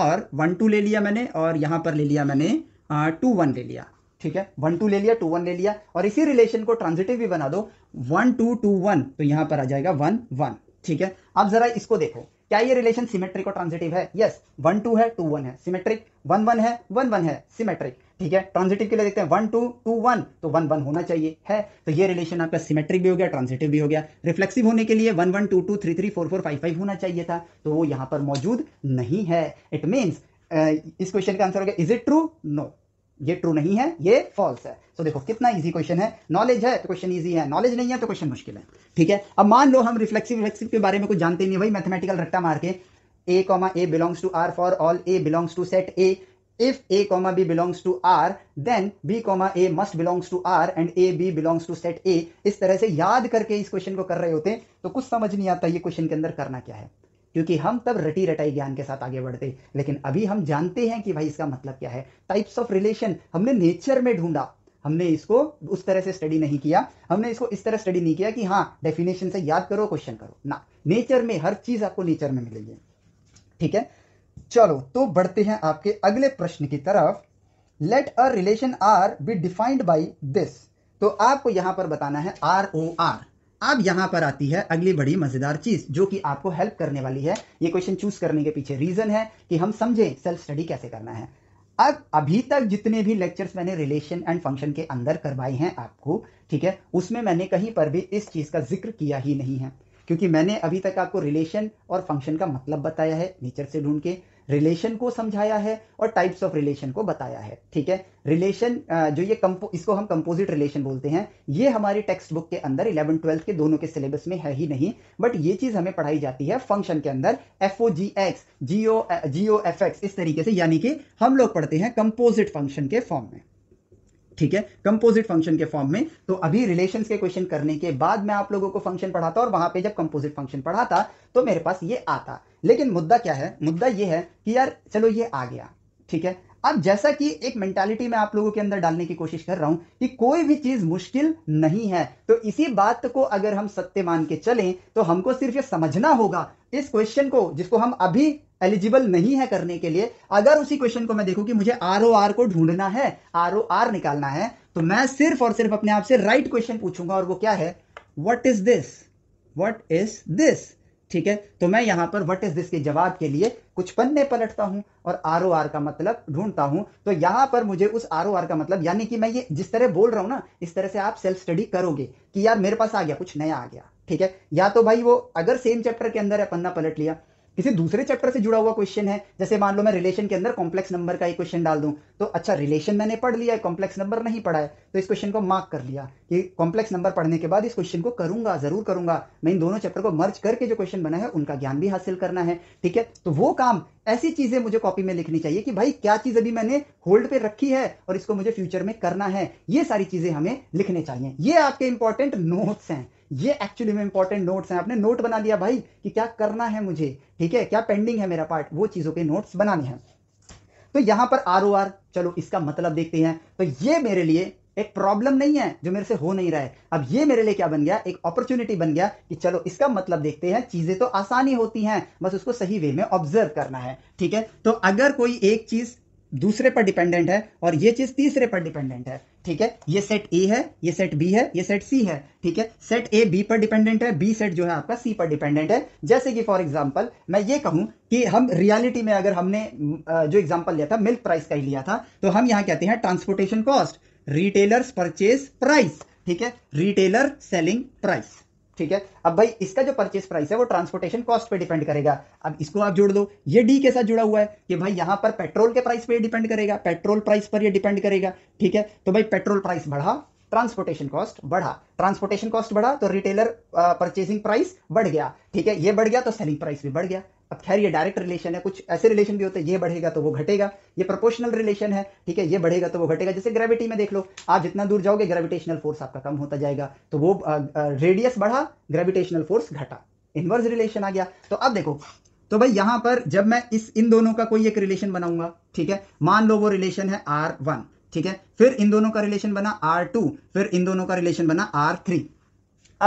Speaker 1: और वन टू ले लिया मैंने और यहां पर ले लिया मैंने टू वन ले लिया ठीक है वन टू ले लिया टू वन ले लिया और इसी रिलेशन को ट्रांजिटिव भी बना दो वन टू टू वन तो यहां पर आ जाएगा वन वन ठीक है अब जरा इसको देखो क्या ये रिलेशन सिमेट्रिक और ट्रांजिटिव है यस वन टू है टू वन है सिमेट्रिक वन वन है वन वन है सिमेट्रिक ठीक है ट्रांजिटिव के लिए देखते हैं वन टू टू वन तो वन वन होना चाहिए है तो ये रिलेशन आपका सिमेट्रिक भी हो गया ट्रांजिटिव भी हो गया रिफ्लेक्सिव होने के लिए one one two two three three four four five five होना चाहिए था तो वो यहां पर मौजूद नहीं है इट मीन्स इस क्वेश्चन का आंसर हो गया इज इट ट्रू नो ये ट्रू नहीं है ये फॉल्स है सो तो so, देखो कितना इजी क्वेश्चन है नॉलेज है तो क्वेश्चन इजी है नॉलेज नहीं है तो क्वेश्चन मुश्किल है ठीक है अब मान लो हम रिफ्लेक्सिव रिफ्लेक्सिव के बारे में कुछ जानते नहीं वही मैथमेटिकल रट्टा मार के A comma A belongs to R for all A belongs to set A If A comma B belongs to R, then B comma A must belongs to R and A B belongs to set A. इस तरह से याद करके इस question को कर रहे होते हैं तो कुछ समझ नहीं आता ये क्वेश्चन के अंदर करना क्या है क्योंकि हम तब रटी रटाई ज्ञान के साथ आगे बढ़ते लेकिन अभी हम जानते हैं कि भाई इसका मतलब क्या है टाइप्स ऑफ रिलेशन हमने नेचर में ढूंढा हमने इसको उस तरह से स्टडी नहीं किया हमने इसको इस तरह स्टडी नहीं किया कि हाँ डेफिनेशन से याद करो क्वेश्चन करो ना नेचर में हर चीज आपको नेचर में मिलेगी ठीक है चलो तो बढ़ते हैं आपके अगले प्रश्न की तरफ let a relation R be defined by this तो आपको यहां पर बताना है आर ओ आर अब यहां पर आती है अगली बड़ी मजेदार चीज जो कि आपको हेल्प करने वाली है ये क्वेश्चन चूज करने के पीछे रीजन है कि हम समझें सेल्फ स्टडी कैसे करना है अब अभी तक जितने भी लेक्चर्स मैंने रिलेशन एंड फंक्शन के अंदर करवाए हैं आपको ठीक है उसमें मैंने कहीं पर भी इस चीज़ का जिक्र किया ही नहीं है क्योंकि मैंने अभी तक आपको रिलेशन और फंक्शन का मतलब बताया है नेचर से ढूंढ के रिलेशन को समझाया है और टाइप्स ऑफ रिलेशन को बताया है ठीक है रिलेशन जो ये कंपो इसको हम कंपोजिट रिलेशन बोलते हैं ये हमारी टेक्स्ट बुक के अंदर इलेवन ट्वेल्थ के दोनों के सिलेबस में है ही नहीं बट ये चीज़ हमें पढ़ाई जाती है फंक्शन के अंदर f o g x g o g o f x इस तरीके से यानी कि हम लोग पढ़ते हैं कंपोजिट फंक्शन के फॉर्म में ठीक है कंपोजिट फंक्शन के फॉर्म में तो अभी रिलेशन के क्वेश्चन करने के बाद मैं आप लोगों को फंक्शन पढ़ाता और वहां पे जब कंपोजिट फंक्शन पढ़ाता तो मेरे पास ये आता लेकिन मुद्दा क्या है मुद्दा ये है कि यार चलो ये आ गया ठीक है अब जैसा कि एक मेंटालिटी में आप लोगों के अंदर डालने की कोशिश कर रहा हूं कि कोई भी चीज मुश्किल नहीं है तो इसी बात को अगर हम सत्य मान के चलें तो हमको सिर्फ ये समझना होगा इस क्वेश्चन को जिसको हम अभी एलिजिबल नहीं है करने के लिए अगर उसी क्वेश्चन को मैं देखूं कि मुझे आर ओ आर को ढूंढना है आर ओ आर निकालना है तो मैं सिर्फ और सिर्फ अपने आप से राइट क्वेश्चन पूछूंगा और वो क्या है what is this what is this ठीक है तो मैं यहां पर वट इज दिस के जवाब के लिए कुछ पन्ने पलटता हूं और आर ओ आर का मतलब ढूंढता हूं तो यहां पर मुझे उस आर ओ आर का मतलब यानी कि मैं ये जिस तरह बोल रहा हूं ना इस तरह से आप सेल्फ स्टडी करोगे कि यार मेरे पास आ गया कुछ नया आ गया ठीक है या तो भाई वो अगर सेम चैप्टर के अंदर है पन्ना पलट लिया किसी दूसरे चैप्टर से जुड़ा हुआ क्वेश्चन है जैसे मान लो मैं रिलेशन के अंदर कॉम्प्लेक्स नंबर का एक क्वेश्चन डाल दूं तो अच्छा रिलेशन मैंने पढ़ लिया है कॉम्प्लेक्स नंबर नहीं पढ़ा है तो इस क्वेश्चन को मार्क कर लिया कि कॉम्प्लेक्स नंबर पढ़ने के बाद इस क्वेश्चन को करूंगा जरूर करूंगा मैं इन दोनों चैप्टर को मर्ज करके जो क्वेश्चन बना है उनका ज्ञान भी हासिल करना है ठीक है तो वो काम ऐसी चीजें मुझे कॉपी में लिखनी चाहिए कि भाई क्या चीज अभी मैंने होल्ड पे रखी है और इसको मुझे फ्यूचर में करना है ये सारी चीजें हमें लिखने चाहिए ये आपके इंपॉर्टेंट नोट्स हैं ये एक्चुअली में इंपॉर्टेंट नोट्स हैं आपने नोट बना लिया भाई कि क्या करना है मुझे ठीक है क्या पेंडिंग है मेरा पार्ट वो चीज़ों के नोट्स बनाने हैं तो यहां पर आर ओ आर चलो इसका मतलब देखते हैं तो ये मेरे लिए एक प्रॉब्लम नहीं है जो मेरे से हो नहीं रहा है अब ये मेरे लिए क्या बन गया एक अपॉर्चुनिटी बन गया कि चलो इसका मतलब देखते हैं चीजें तो आसानी होती हैं बस उसको सही वे में ऑब्जर्व करना है ठीक है तो अगर कोई एक चीज दूसरे पर डिपेंडेंट है और ये चीज तीसरे पर डिपेंडेंट है ठीक है ये सेट ए है ये सेट बी है ये सेट सी है ठीक है सेट ए बी पर डिपेंडेंट है बी सेट जो है आपका सी पर डिपेंडेंट है जैसे कि फॉर एग्जांपल मैं ये कहूं कि हम रियलिटी में अगर हमने जो एग्जांपल लिया था मिल्क प्राइस का ही लिया था तो हम यहां कहते हैं transportation cost retailers purchase price ठीक है रिटेलर सेलिंग प्राइस ठीक है अब भाई इसका जो परचेस प्राइस है वो ट्रांसपोर्टेशन कॉस्ट पे डिपेंड करेगा अब इसको आप जोड़ दो ये डी के साथ जुड़ा हुआ है कि भाई यहां पर पेट्रोल के प्राइस पे डिपेंड करेगा पेट्रोल प्राइस पर ये डिपेंड करेगा ठीक है तो भाई पेट्रोल प्राइस बढ़ा ट्रांसपोर्टेशन कॉस्ट बढ़ा ट्रांसपोर्टेशन कॉस्ट बढ़ा तो रिटेलर परचेसिंग प्राइस बढ़ गया ठीक है ये बढ़ गया तो सेलिंग प्राइस भी बढ़ गया अब खैर ये डायरेक्ट रिलेशन है कुछ ऐसे रिलेशन भी होते हैं ये बढ़ेगा तो वो घटेगा ये प्रोपोर्शनल रिलेशन है ठीक है ये बढ़ेगा तो वो घटेगा जैसे ग्रेविटी में देख लो आप जितना दूर जाओगे ग्रेविटेशनल फोर्स आपका कम होता जाएगा तो वो रेडियस बढ़ा ग्रेविटेशनल फोर्स घटा इनवर्स रिलेशन आ गया तो अब देखो तो भाई यहां पर जब मैं इस इन दोनों का कोई एक रिलेशन बनाऊंगा ठीक है मान लो वो रिलेशन है आर वन ठीक है फिर इन दोनों का रिलेशन बना आर टू फिर इन दोनों का रिलेशन बना आर थ्री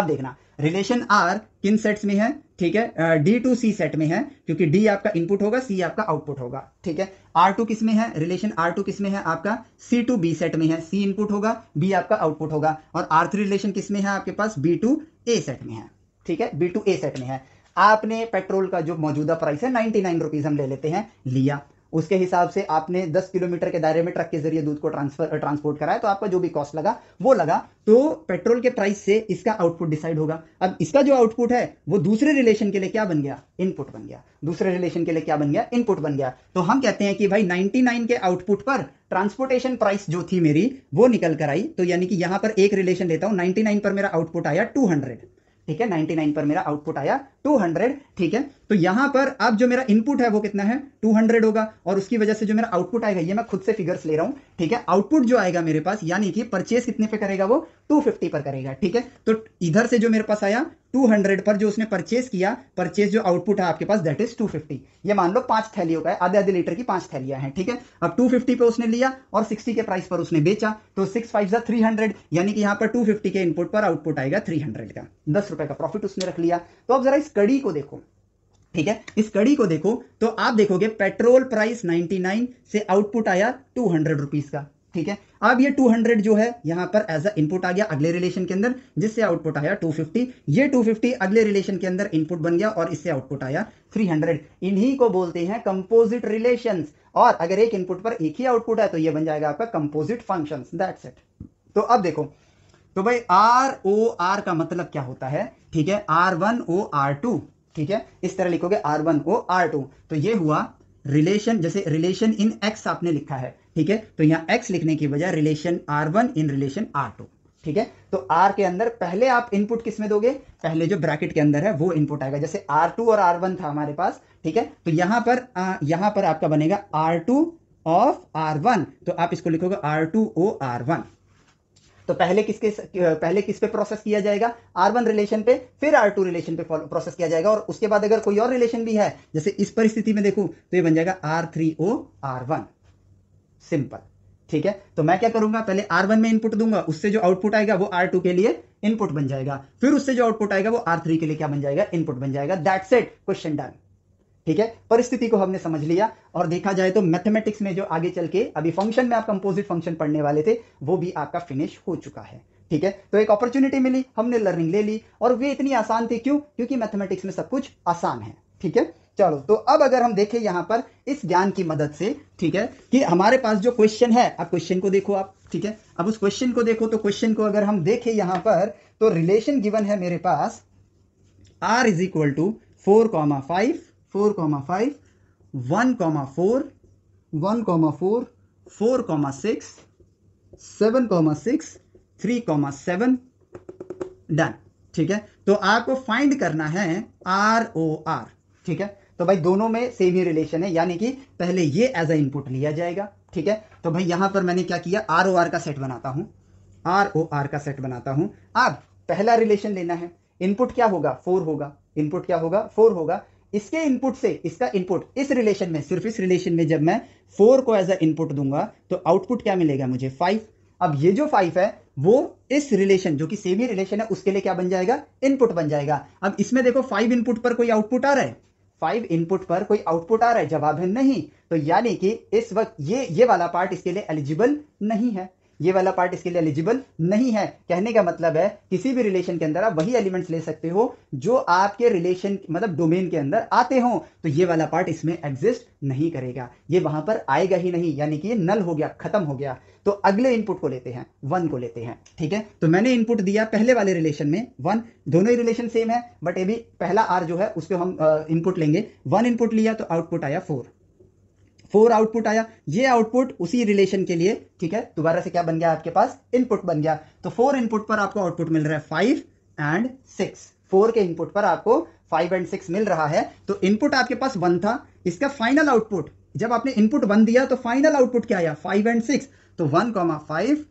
Speaker 1: अब देखना रिलेशन आर किन सेट्स में है ठीक है डी टू सी सेट में है क्योंकि डी आपका इनपुट होगा सी आपका आउटपुट होगा ठीक है आर टू किसमें है रिलेशन आर टू किसमें है आपका सी टू बी सेट में है सी इनपुट होगा बी आपका आउटपुट होगा और आर थ्री रिलेशन किस में है आपके पास बी टू ए सेट में है ठीक है बी टू ए सेट में है आपने पेट्रोल का जो मौजूदा प्राइस है नाइनटी नाइन रुपीज हम ले लेते हैं लिया उसके हिसाब से आपने 10 किलोमीटर के दायरे में ट्रक के जरिए दूध को ट्रांसफर ट्रांसपोर्ट कराया तो आपका जो भी कॉस्ट लगा वो लगा तो पेट्रोल के प्राइस से इसका आउटपुट डिसाइड होगा अब इसका जो आउटपुट है वो दूसरे रिलेशन के लिए क्या बन गया इनपुट बन गया दूसरे रिलेशन के लिए क्या बन गया इनपुट बन गया तो हम कहते हैं कि भाई नाइनटी के आउटपुट पर ट्रांसपोर्टेशन प्राइस जो थी मेरी वो निकल कर आई तो यानी कि यहां पर एक रिलेशन लेता हूं नाइनटी पर मेरा आउटपुट आया टू ठीक है 99 पर मेरा आउटपुट आया 200 ठीक है तो यहां पर अब जो मेरा इनपुट है वो कितना है 200 होगा और उसकी वजह से जो मेरा आउटपुट आएगा ये मैं खुद से फिगर्स ले रहा हूं ठीक है आउटपुट जो आएगा मेरे पास यानी कि परचेस कितने पे करेगा वो 250 पर करेगा ठीक है तो इधर से जो मेरे पास आया 200 पर जो उसने परचेस किया परचेस जो आउटपुट है आपके पास दैट इज 250 ये मान लो पांच थैलियों का है आधे आधे लीटर की पांच थैलियां हैं ठीक है अब 250 पे उसने लिया और 60 के प्राइस पर उसने बेचा तो सिक्स फाइव जो थ्री यानी कि यहां पर 250 के इनपुट पर आउटपुट आएगा 300 का दस रुपए का प्रॉफिट उसने रख लिया तो अब जरा इस कड़ी को देखो ठीक है इस कड़ी को देखो तो आप देखोगे पेट्रोल प्राइस 99 से आउटपुट आया टू हंड्रेड रुपीज का ठीक है अब ये 200 जो है यहाँ पर एज अ इनपुट आ गया अगले रिलेशन के अंदर जिससे आउटपुट आया 250 ये 250 अगले रिलेशन के अंदर इनपुट बन गया और इससे आउटपुट आया 300 इन्हीं को बोलते हैं कंपोजिट रिलेशन और अगर एक इनपुट पर एक ही आउटपुट है तो ये बन जाएगा आपका कंपोजिट फंक्शन दैट सेट तो अब देखो तो भाई आर ओ आर का मतलब क्या होता है ठीक है R one o R two ठीक है इस तरह लिखोगे R one o R two तो ये हुआ रिलेशन जैसे रिलेशन इन एक्स आपने लिखा है ठीक है तो यहां एक्स लिखने की बजाय relation R one in relation R two ठीक है तो आर के अंदर पहले आप इनपुट किस में दोगे पहले जो ब्रैकेट के अंदर है वो इनपुट आएगा जैसे आर टू और आर वन था हमारे पास ठीक है तो यहां पर आ, यहां पर आपका बनेगा R two of R one तो आप इसको लिखोगे R two o R one तो पहले किसके पहले किस पे प्रोसेस किया जाएगा आर वन रिलेशन पे फिर आर टू रिलेशन पे प्रोसेस किया जाएगा और उसके बाद अगर कोई और रिलेशन भी है जैसे इस परिस्थिति में देखूं तो ये बन जाएगा R three o R one simple ठीक है तो मैं क्या करूंगा पहले आर वन में इनपुट दूंगा उससे जो आउटपुट आएगा वो आर टू के लिए इनपुट बन जाएगा फिर उससे जो आउटपुट आएगा वो आर थ्री के लिए क्या बन जाएगा इनपुट बन जाएगा दैट्स इट क्वेश्चन डन ठीक है परिस्थिति को हमने समझ लिया और देखा जाए तो मैथमेटिक्स में जो आगे चल के अभी फंक्शन में आप कंपोजिट फंक्शन पढ़ने वाले थे वो भी आपका फिनिश हो चुका है ठीक है तो एक अपॉर्चुनिटी मिली हमने लर्निंग ले ली और वे इतनी आसान थी क्यों क्योंकि मैथमेटिक्स में सब कुछ आसान है ठीक है चलो तो अब अगर हम देखें यहां पर इस ज्ञान की मदद से ठीक है कि हमारे पास जो क्वेश्चन है अब क्वेश्चन को देखो आप ठीक है अब उस क्वेश्चन को देखो तो क्वेश्चन को अगर हम देखें यहां पर तो रिलेशन गिवन है मेरे पास R is equal to four comma five four comma five one comma four one comma four four comma six seven comma six three comma seven done ठीक है तो आपको फाइंड करना है आर ओ आर ठीक है तो भाई दोनों में सेम ही रिलेशन है यानी कि पहले ये एज अ इनपुट लिया जाएगा ठीक है तो भाई यहां पर मैंने क्या किया आर ओ आर का सेट बनाता हूं आर ओ आर का सेट बनाता हूं अब पहला रिलेशन लेना है इनपुट क्या होगा फोर होगा इनपुट क्या होगा फोर होगा इसके इनपुट से इसका इनपुट इस रिलेशन में सिर्फ इस रिलेशन में जब मैं फोर को एज अ इनपुट दूंगा तो आउटपुट क्या मिलेगा मुझे फाइव अब ये जो फाइव है वो इस रिलेशन जो कि सेमी रिलेशन है उसके लिए क्या बन जाएगा इनपुट बन जाएगा अब इसमें देखो फाइव इनपुट पर कोई आउटपुट आ रहा है फाइव इनपुट पर कोई आउटपुट आ रहा है जवाब है नहीं तो यानी कि इस वक्त ये ये वाला पार्ट इसके लिए एलिजिबल नहीं है ये वाला पार्ट इसके लिए एलिजिबल नहीं है कहने का मतलब है किसी भी रिलेशन के अंदर आप वही एलिमेंट्स ले सकते हो जो आपके रिलेशन मतलब डोमेन के अंदर आते हो तो ये वाला पार्ट इसमें एग्जिस्ट नहीं करेगा ये वहां पर आएगा ही नहीं यानी कि ये नल हो गया खत्म हो गया तो अगले इनपुट को लेते हैं वन को लेते हैं ठीक है तो मैंने इनपुट दिया पहले वाले रिलेशन में वन दोनों ही रिलेशन सेम है बट ये भी पहला आर जो है उसको हम इनपुट लेंगे वन इनपुट लिया तो आउटपुट आया फोर फोर आउटपुट आया ये आउटपुट उसी रिलेशन के लिए ठीक है दोबारा से क्या बन गया आपके पास इनपुट बन गया तो फोर इनपुट पर आपको आउटपुट मिल रहा है फाइव एंड सिक्स फोर के इनपुट पर आपको फाइव एंड सिक्स मिल रहा है तो इनपुट आपके पास वन था इसका फाइनल आउटपुट जब आपने इनपुट वन दिया तो फाइनल आउटपुट क्या आया फाइव एंड सिक्स तो one comma five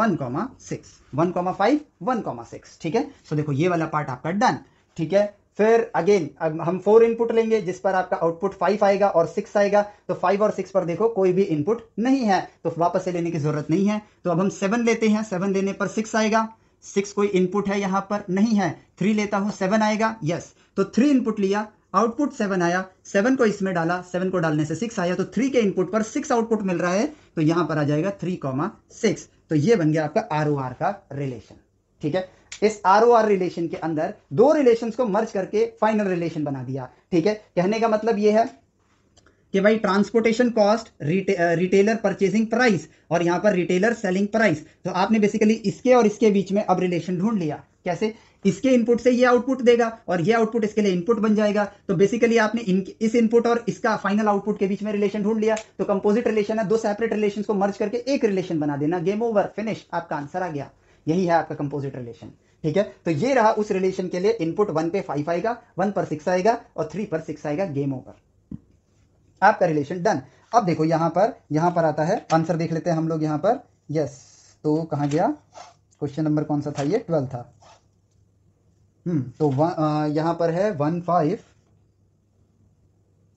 Speaker 1: one comma six one comma five one comma six ठीक है सो देखो ये वाला पार्ट आपका डन ठीक है फिर अगेन अब हम फोर इनपुट लेंगे जिस पर आपका आउटपुट फाइव आएगा और सिक्स आएगा तो फाइव और सिक्स पर देखो कोई भी इनपुट नहीं है तो वापस से लेने की जरूरत नहीं है तो अब हम सेवन लेते हैं सेवन लेने पर सिक्स आएगा सिक्स कोई इनपुट है यहाँ पर नहीं है थ्री लेता हूं सेवन आएगा यस तो थ्री इनपुट लिया आउटपुट सेवन आया सेवन को इसमें डाला सेवन को डालने से सिक्स आया तो थ्री के इनपुट पर सिक्स आउटपुट मिल रहा है तो यहां पर आ जाएगा थ्री कॉमा सिक्स तो ये बन गया आपका आर ओ आर का रिलेशन ठीक है इस आर ओ आर रिलेशन के अंदर दो रिलेशन को मर्ज करके फाइनल रिलेशन बना दिया ठीक है कहने का मतलब यह है कि भाई transportation cost retailer purchasing price और यहां पर रिटेलर सेलिंग प्राइस तो आपने बेसिकली इसके और इसके बीच में अब रिलेशन ढूंढ लिया कैसे इसके इनपुट से ये आउटपुट देगा और ये आउटपुट इसके लिए इनपुट बन जाएगा तो बेसिकली आपने इन, इस इनपुट और इसका फाइनल आउटपुट के बीच में रिलेशन ढूंढ लिया तो कंपोजिट रिलेशन है दो सेपरेट रिलेशन को मर्ज करके एक रिलेशन बना देना गेम ओवर फिनिश आपका आंसर आ गया यही है आपका कंपोजिट रिलेशन ठीक है तो ये रहा उस रिलेशन के लिए इनपुट वन पे फाइव आएगा वन पर सिक्स आएगा और थ्री पर सिक्स आएगा गेम ओवर आपका रिलेशन डन अब देखो यहां पर यहां पर आता है आंसर देख लेते हैं हम लोग यहां पर यस तो कहा गया क्वेश्चन नंबर कौन सा था ये ट्वेल्व था हम्म, तो यहां पर है वन फाइव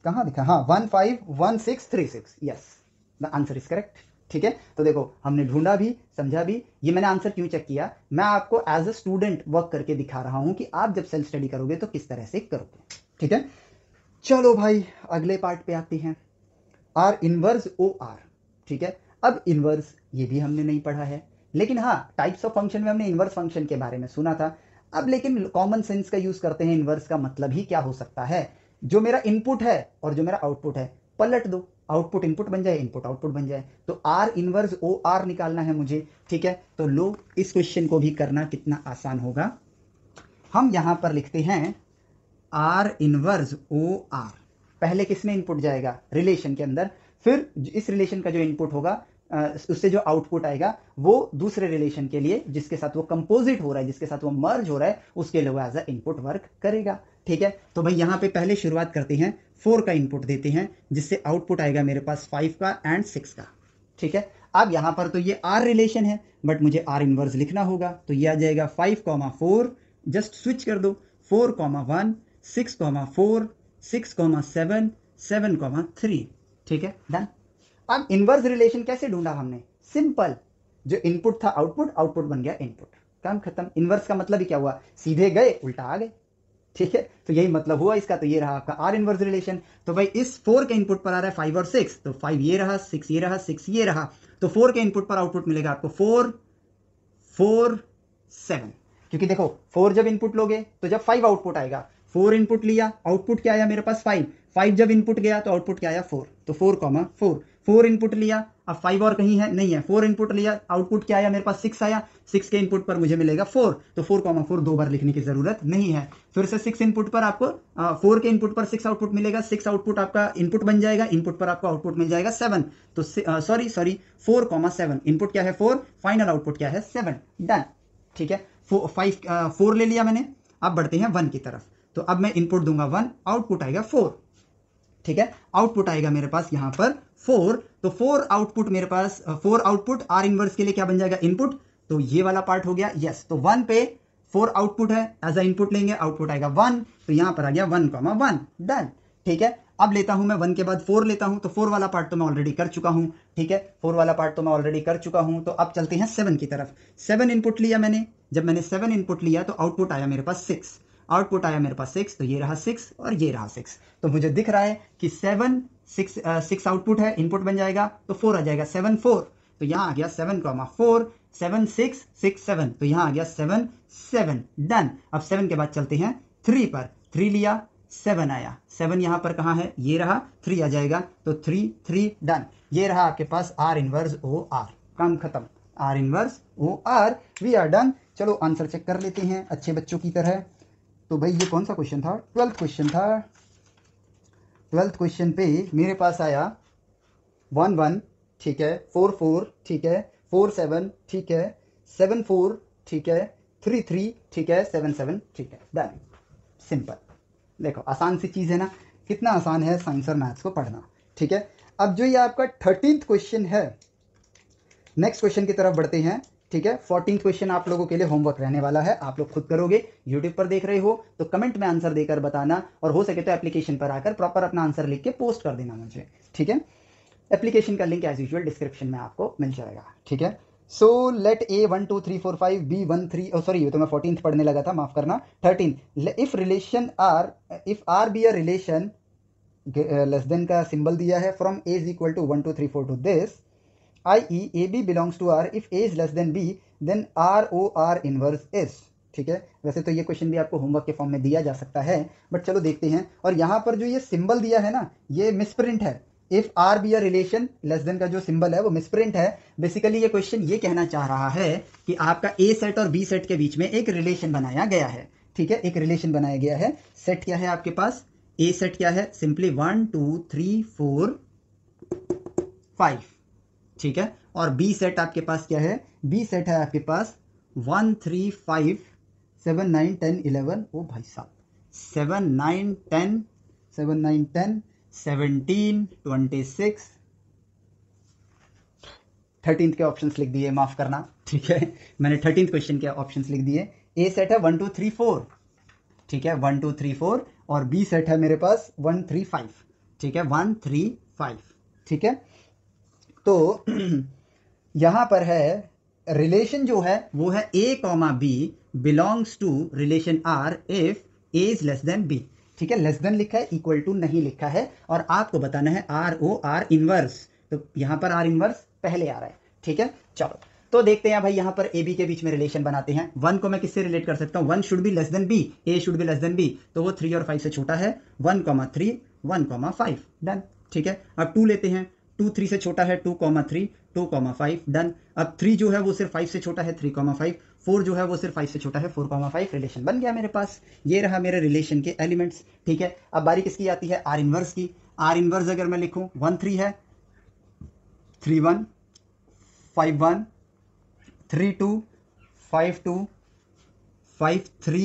Speaker 1: कहां दिखा हाँ one five one six three six yes the answer is correct ठीक है तो देखो हमने ढूंढा भी समझा भी ये मैंने आंसर क्यों चेक किया मैं आपको एज अ स्टूडेंट वर्क करके दिखा रहा हूं कि आप जब सेल्फ स्टडी करोगे तो किस तरह से करोगे ठीक है चलो भाई अगले पार्ट पे आते हैं आर इनवर्स ओ आर ठीक है अब इनवर्स ये भी हमने नहीं पढ़ा है लेकिन हाँ टाइप्स ऑफ फंक्शन में हमने इनवर्स फंक्शन के बारे में सुना था अब लेकिन कॉमन सेंस का यूज़ करते हैं इनवर्स का मतलब ही क्या हो सकता है जो मेरा इनपुट है और जो मेरा आउटपुट है पलट दो आउटपुट इनपुट बन जाए इनपुट आउटपुट बन जाए तो आर इनवर्स ओ आर निकालना है मुझे ठीक है तो लो इस क्वेश्चन को भी करना कितना आसान होगा हम यहां पर लिखते हैं आर इनवर्स ओ आर पहले किसमें इनपुट जाएगा रिलेशन के अंदर फिर इस रिलेशन का जो इनपुट होगा उससे जो आउटपुट आएगा वो दूसरे रिलेशन के लिए जिसके साथ वो कंपोजिट हो रहा है जिसके साथ वो मर्ज हो रहा है उसके लिए वो एज अ इनपुट वर्क करेगा ठीक है तो भाई यहाँ पे पहले शुरुआत करते हैं फोर का इनपुट देते हैं जिससे आउटपुट आएगा मेरे पास फाइव का एंड सिक्स का ठीक है अब यहाँ पर तो ये आर रिलेशन है बट मुझे आर इनवर्स लिखना होगा तो ये आ जाएगा five comma four just switch कर दो four comma one six comma four six comma seven seven comma three ठीक है डन अब इनवर्स रिलेशन कैसे ढूंढा हमने सिंपल जो इनपुट था आउटपुट आउटपुट बन गया इनपुट काम खत्म इनवर्स का मतलब ही क्या हुआ सीधे गए उल्टा आ गए ठीक है तो यही मतलब हुआ इसका तो ये रहा आपका आर इनवर्स रिलेशन तो भाई इस फोर के इनपुट पर आ रहा है फाइव और सिक्स तो फाइव ये रहा सिक्स ये रहा सिक्स ये रहा तो फोर के इनपुट पर आउटपुट मिलेगा आपको फोर फोर सेवन क्योंकि देखो फोर जब इनपुट लोगे तो जब फाइव आउटपुट आएगा फोर इनपुट लिया आउटपुट क्या आया मेरे पास फाइव फाइव जब इनपुट गया तो आउटपुट क्या आया फोर तो four comma four four input लिया अब फाइव और कहीं है नहीं है फोर इनपुट लिया आउटपुट क्या आया मेरे पास सिक्स आया सिक्स के इनपुट पर मुझे मिलेगा फोर तो फोर कॉमा फोर दो बार लिखने की जरूरत नहीं है फिर से सिक्स इनपुट पर आपको फोर के इनपुट पर सिक्स आउटपुट मिलेगा सिक्स आउटपुट आपका इनपुट बन जाएगा इनपुट पर आपको आउटपुट मिल जाएगा सेवन तो sorry sorry four comma seven input क्या है फोर फाइनल आउटपुट क्या है सेवन डन ठीक है फाइव फोर ले लिया मैंने अब बढ़ते हैं वन की तरफ तो अब मैं इनपुट दूंगा वन आउटपुट आएगा फोर ठीक है आउटपुट आएगा मेरे पास यहां पर फोर तो फोर आउटपुट मेरे पास फोर आउटपुट आर इनवर्स के लिए क्या बन जाएगा इनपुट तो ये वाला पार्ट हो गया यस तो वन पे फोर आउटपुट है एज अ इनपुट लेंगे आउटपुट आएगा वन तो यहां पर आ गया वन कॉमा वन डन ठीक है अब लेता हूं मैं वन के बाद फोर लेता हूं तो फोर वाला पार्ट तो मैं ऑलरेडी कर चुका हूं ठीक है फोर वाला पार्ट तो मैं ऑलरेडी कर चुका हूं तो अब चलते हैं सेवन की तरफ सेवन इनपुट लिया मैंने जब मैंने सेवन इनपुट लिया तो आउटपुट आया मेरे पास सिक्स आउटपुट आया मेरे पास सिक्स तो ये रहा सिक्स और ये रहा सिक्स तो मुझे दिख रहा है कि सेवन सिक्स सिक्स आउटपुट है इनपुट बन जाएगा तो फोर आ जाएगा सेवन फोर तो यहाँ आ गया seven comma four seven six six seven तो यहाँ आ गया सेवन सेवन डन अब सेवन के बाद चलते हैं थ्री पर थ्री लिया सेवन आया सेवन यहाँ पर कहाँ है ये रहा थ्री आ जाएगा तो थ्री थ्री डन ये रहा आपके पास आर इनवर्स ओ आर काम खत्म R inverse o R we are done चलो आंसर चेक कर लेते हैं अच्छे बच्चों की तरह तो भाई ये कौन सा क्वेश्चन था ट्वेल्थ क्वेश्चन था ट्वेल्थ क्वेश्चन पे मेरे पास आया वन वन ठीक है फोर फोर ठीक है फोर सेवन ठीक है सेवन फोर ठीक है थ्री थ्री ठीक है सेवन सेवन ठीक है डन सिंपल देखो आसान सी चीज़ है ना कितना आसान है साइंस और मैथ्स को पढ़ना ठीक है अब जो ये आपका थर्टींथ क्वेश्चन है नेक्स्ट क्वेश्चन की तरफ बढ़ते हैं ठीक है फोर्टीन क्वेश्चन आप लोगों के लिए होमवर्क रहने वाला है आप लोग खुद करोगे यूट्यूब पर देख रहे हो तो कमेंट में आंसर देकर बताना और हो सके तो एप्लीकेशन पर आकर प्रॉपर अपना आंसर लिख के पोस्ट कर देना मुझे ठीक है एप्लीकेशन का लिंक एज यूजल डिस्क्रिप्शन में आपको मिल जाएगा ठीक है so let A one two three four five B one three sorry ये तो मैं फोर्टीन पढ़ने लगा था माफ करना thirteen if relation R if R be a relation less than का सिंबल दिया है from A is equal to one two three four to this i e a b belongs to R if A is less than b then R O R inverse S ठीक है वैसे तो ये question भी आपको homework के form में दिया जा सकता है बट चलो देखते हैं और यहाँ पर जो ये सिंबल दिया है ना ये मिसप्रिंट है if R be a relation less than का जो सिंबल है वो मिसप्रिंट है बेसिकली ये क्वेश्चन ये कहना चाह रहा है कि आपका ए सेट और बी सेट के बीच में एक रिलेशन बनाया गया है ठीक है एक रिलेशन बनाया गया है सेट क्या है आपके पास ए सेट क्या है simply one two three four five ठीक है और बी सेट आपके पास क्या है बी सेट है आपके पास one three five seven nine ten eleven ओ भाई साहब seven nine ten seven nine ten seventeen twenty six thirteen के ऑप्शंस लिख दिए माफ़ करना ठीक है मैंने थर्टीन क्वेश्चन के ऑप्शंस लिख दिए ए सेट है वन टू थ्री फोर ठीक है वन टू थ्री फोर और बी सेट है मेरे पास वन थ्री फाइव ठीक है वन थ्री फाइव ठीक है तो यहां पर है रिलेशन जो है वो है A comma B belongs to relation R if A is less than B ठीक है लेस देन लिखा है इक्वल टू नहीं लिखा है और आपको बताना है आर ओ आर इनवर्स तो यहां पर आर इनवर्स पहले आ रहा है ठीक है चलो तो देखते हैं भाई यहां पर ए बी के बीच में रिलेशन बनाते हैं वन को मैं किससे रिलेट कर सकता हूं one should be less than B A should be less than B तो वो थ्री और फाइव से छोटा है one comma three one comma five done ठीक है अब टू लेते हैं टू थ्री से छोटा है two comma three two comma five done अब थ्री जो है वो सिर्फ फाइव से छोटा है थ्री कॉमा फाइव फोर जो है वो सिर्फ फाइव से छोटा है फोर कॉमा फाइव रिलेशन बन गया मेरे पास ये रहा मेरे रिलेशन के एलिमेंट्स ठीक है अब बारी किसकी आती है आर इनवर्स की आर इनवर्स अगर मैं लिखूं वन थ्री है three one five one three two five two five three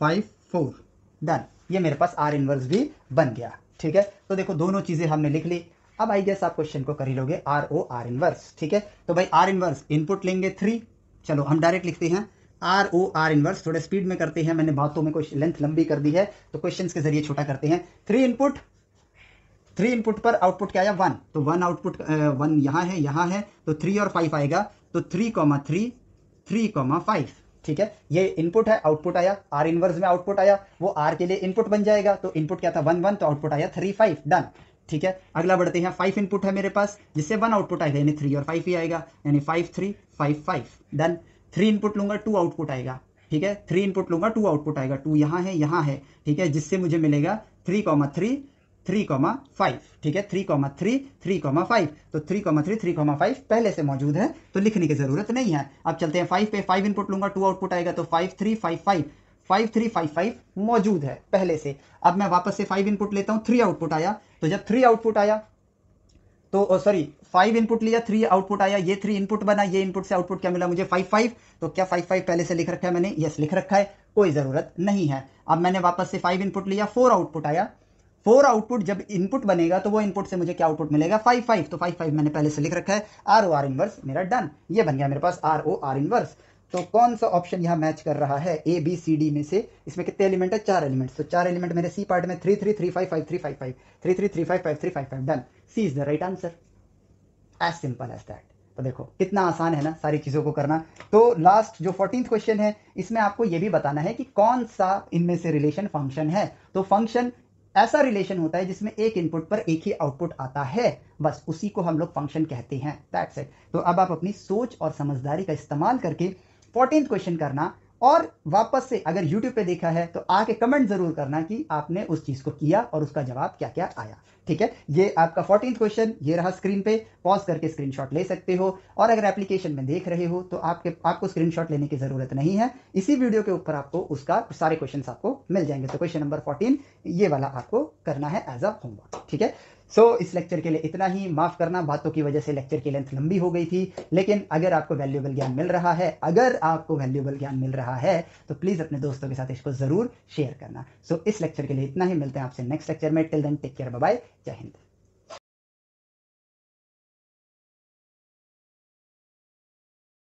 Speaker 1: five four done ये मेरे पास आर इनवर्स भी बन गया ठीक है तो देखो दोनों चीज़ें हमने लिख ली अब आई गेस आप क्वेश्चन को कर ही लोगे आर ओ आर इनवर्स ठीक है तो भाई आर इनवर्स इनपुट लेंगे थ्री चलो हम डायरेक्ट लिखते हैं आर ओ आर इनवर्स थोड़े स्पीड में करते हैं मैंने बातों में कुछ लेंथ लंबी कर दी है तो क्वेश्चन के जरिए छोटा करते हैं थ्री इनपुट थ्री इनपुट पर आउटपुट क्या आया वन तो वन आउटपुट वन यहाँ है यहाँ है तो थ्री और फाइव आएगा तो three comma three three comma five ठीक है ये इनपुट है आउटपुट आया आर इनवर्स में आउटपुट आया वो आर के लिए इनपुट बन जाएगा तो इनपुट क्या था वन वन तो आउटपुट आया थ्री फाइव डन ठीक है अगला बढ़ते हैं फाइव इनपुट है मेरे पास जिससे वन आउटपुट आएगा यानी थ्री और फाइव ही आएगा यानी five three five five then three input लूंगा टू आउटपुट आएगा ठीक है थ्री इनपुट लूंगा टू आउटपुट आएगा टू यहाँ है यहाँ है ठीक है जिससे मुझे मिलेगा three comma three three comma five ठीक है three comma three three comma five तो three comma three three comma five पहले से मौजूद है तो लिखने की जरूरत नहीं है अब चलते हैं फाइव पे फाइव इनपुट लूंगा टू आउटपुट आएगा तो five three five five five three five five मौजूद है पहले से अब मैं वापस से फाइव इनपुट लेता हूँ थ्री आउटपुट आया तो जब थ्री आउटपुट आया तो सॉरी फाइव इनपुट लिया थ्री आउटपुट आया ये थ्री इनपुट बना ये इनपुट से आउटपुट क्या मिला मुझे फाइव फाइव तो क्या फाइव फाइव पहले से लिख रखा है मैंने यस लिख रखा है कोई ज़रूरत नहीं है अब मैंने वापस से फाइव इनपुट लिया फोर आउटपुट आया फोर आउटपुट जब इनपुट बनेगा तो वो इनपुट से मुझे क्या आउटपुट मिलेगा फाइव फाइव तो फाइव फाइव मैंने पहले से लिख रखा है आर ओ आर इनवर्स मेरा डन ये बन गया मेरे पास आर ओ आर इनवर्स तो कौन सा ऑप्शन यहाँ मैच कर रहा है ए बी सी डी में से इसमें कितने एलिमेंट है चार एलिमेंट तो चार एलिमेंट मेरे सी पार्ट में three three three five five three five five three three three five five three five five done C is the right answer as simple as that तो देखो कितना आसान है ना सारी चीज़ों को करना तो लास्ट जो फोर्टीन क्वेश्चन है इसमें आपको यह भी बताना है कि कौन सा इनमें से रिलेशन फंक्शन है तो फंक्शन ऐसा रिलेशन होता है जिसमें एक इनपुट पर एक ही आउटपुट आता है बस उसी को हम लोग फंक्शन कहते हैं दैट्स इट तो अब आप अपनी सोच और समझदारी का इस्तेमाल करके फोर्टीन क्वेश्चन करना और वापस से अगर यूट्यूब पे देखा है तो आके कमेंट जरूर करना कि आपने उस चीज को किया और उसका जवाब क्या क्या आया ठीक है ये आपका फोर्टीन क्वेश्चन ये रहा स्क्रीन पे पॉज करके स्क्रीनशॉट ले सकते हो और अगर एप्लीकेशन में देख रहे हो तो आपके आपको स्क्रीनशॉट लेने की जरूरत नहीं है इसी वीडियो के ऊपर आपको उसका सारे क्वेश्चन आपको मिल जाएंगे तो क्वेश्चन नंबर फोर्टीन ये वाला आपको करना है एज अ होमवर्क ठीक है सो so, इस लेक्चर के लिए इतना ही माफ़ करना बातों की वजह से लेक्चर की लेंथ लंबी हो गई थी लेकिन अगर आपको वैल्यूबल ज्ञान मिल रहा है अगर आपको वैल्यूबल ज्ञान मिल रहा है तो प्लीज़ अपने दोस्तों के साथ इसको ज़रूर शेयर करना सो so, इस लेक्चर के लिए इतना ही मिलते हैं आपसे नेक्स्ट लेक्चर में till then take care bye जय हिंद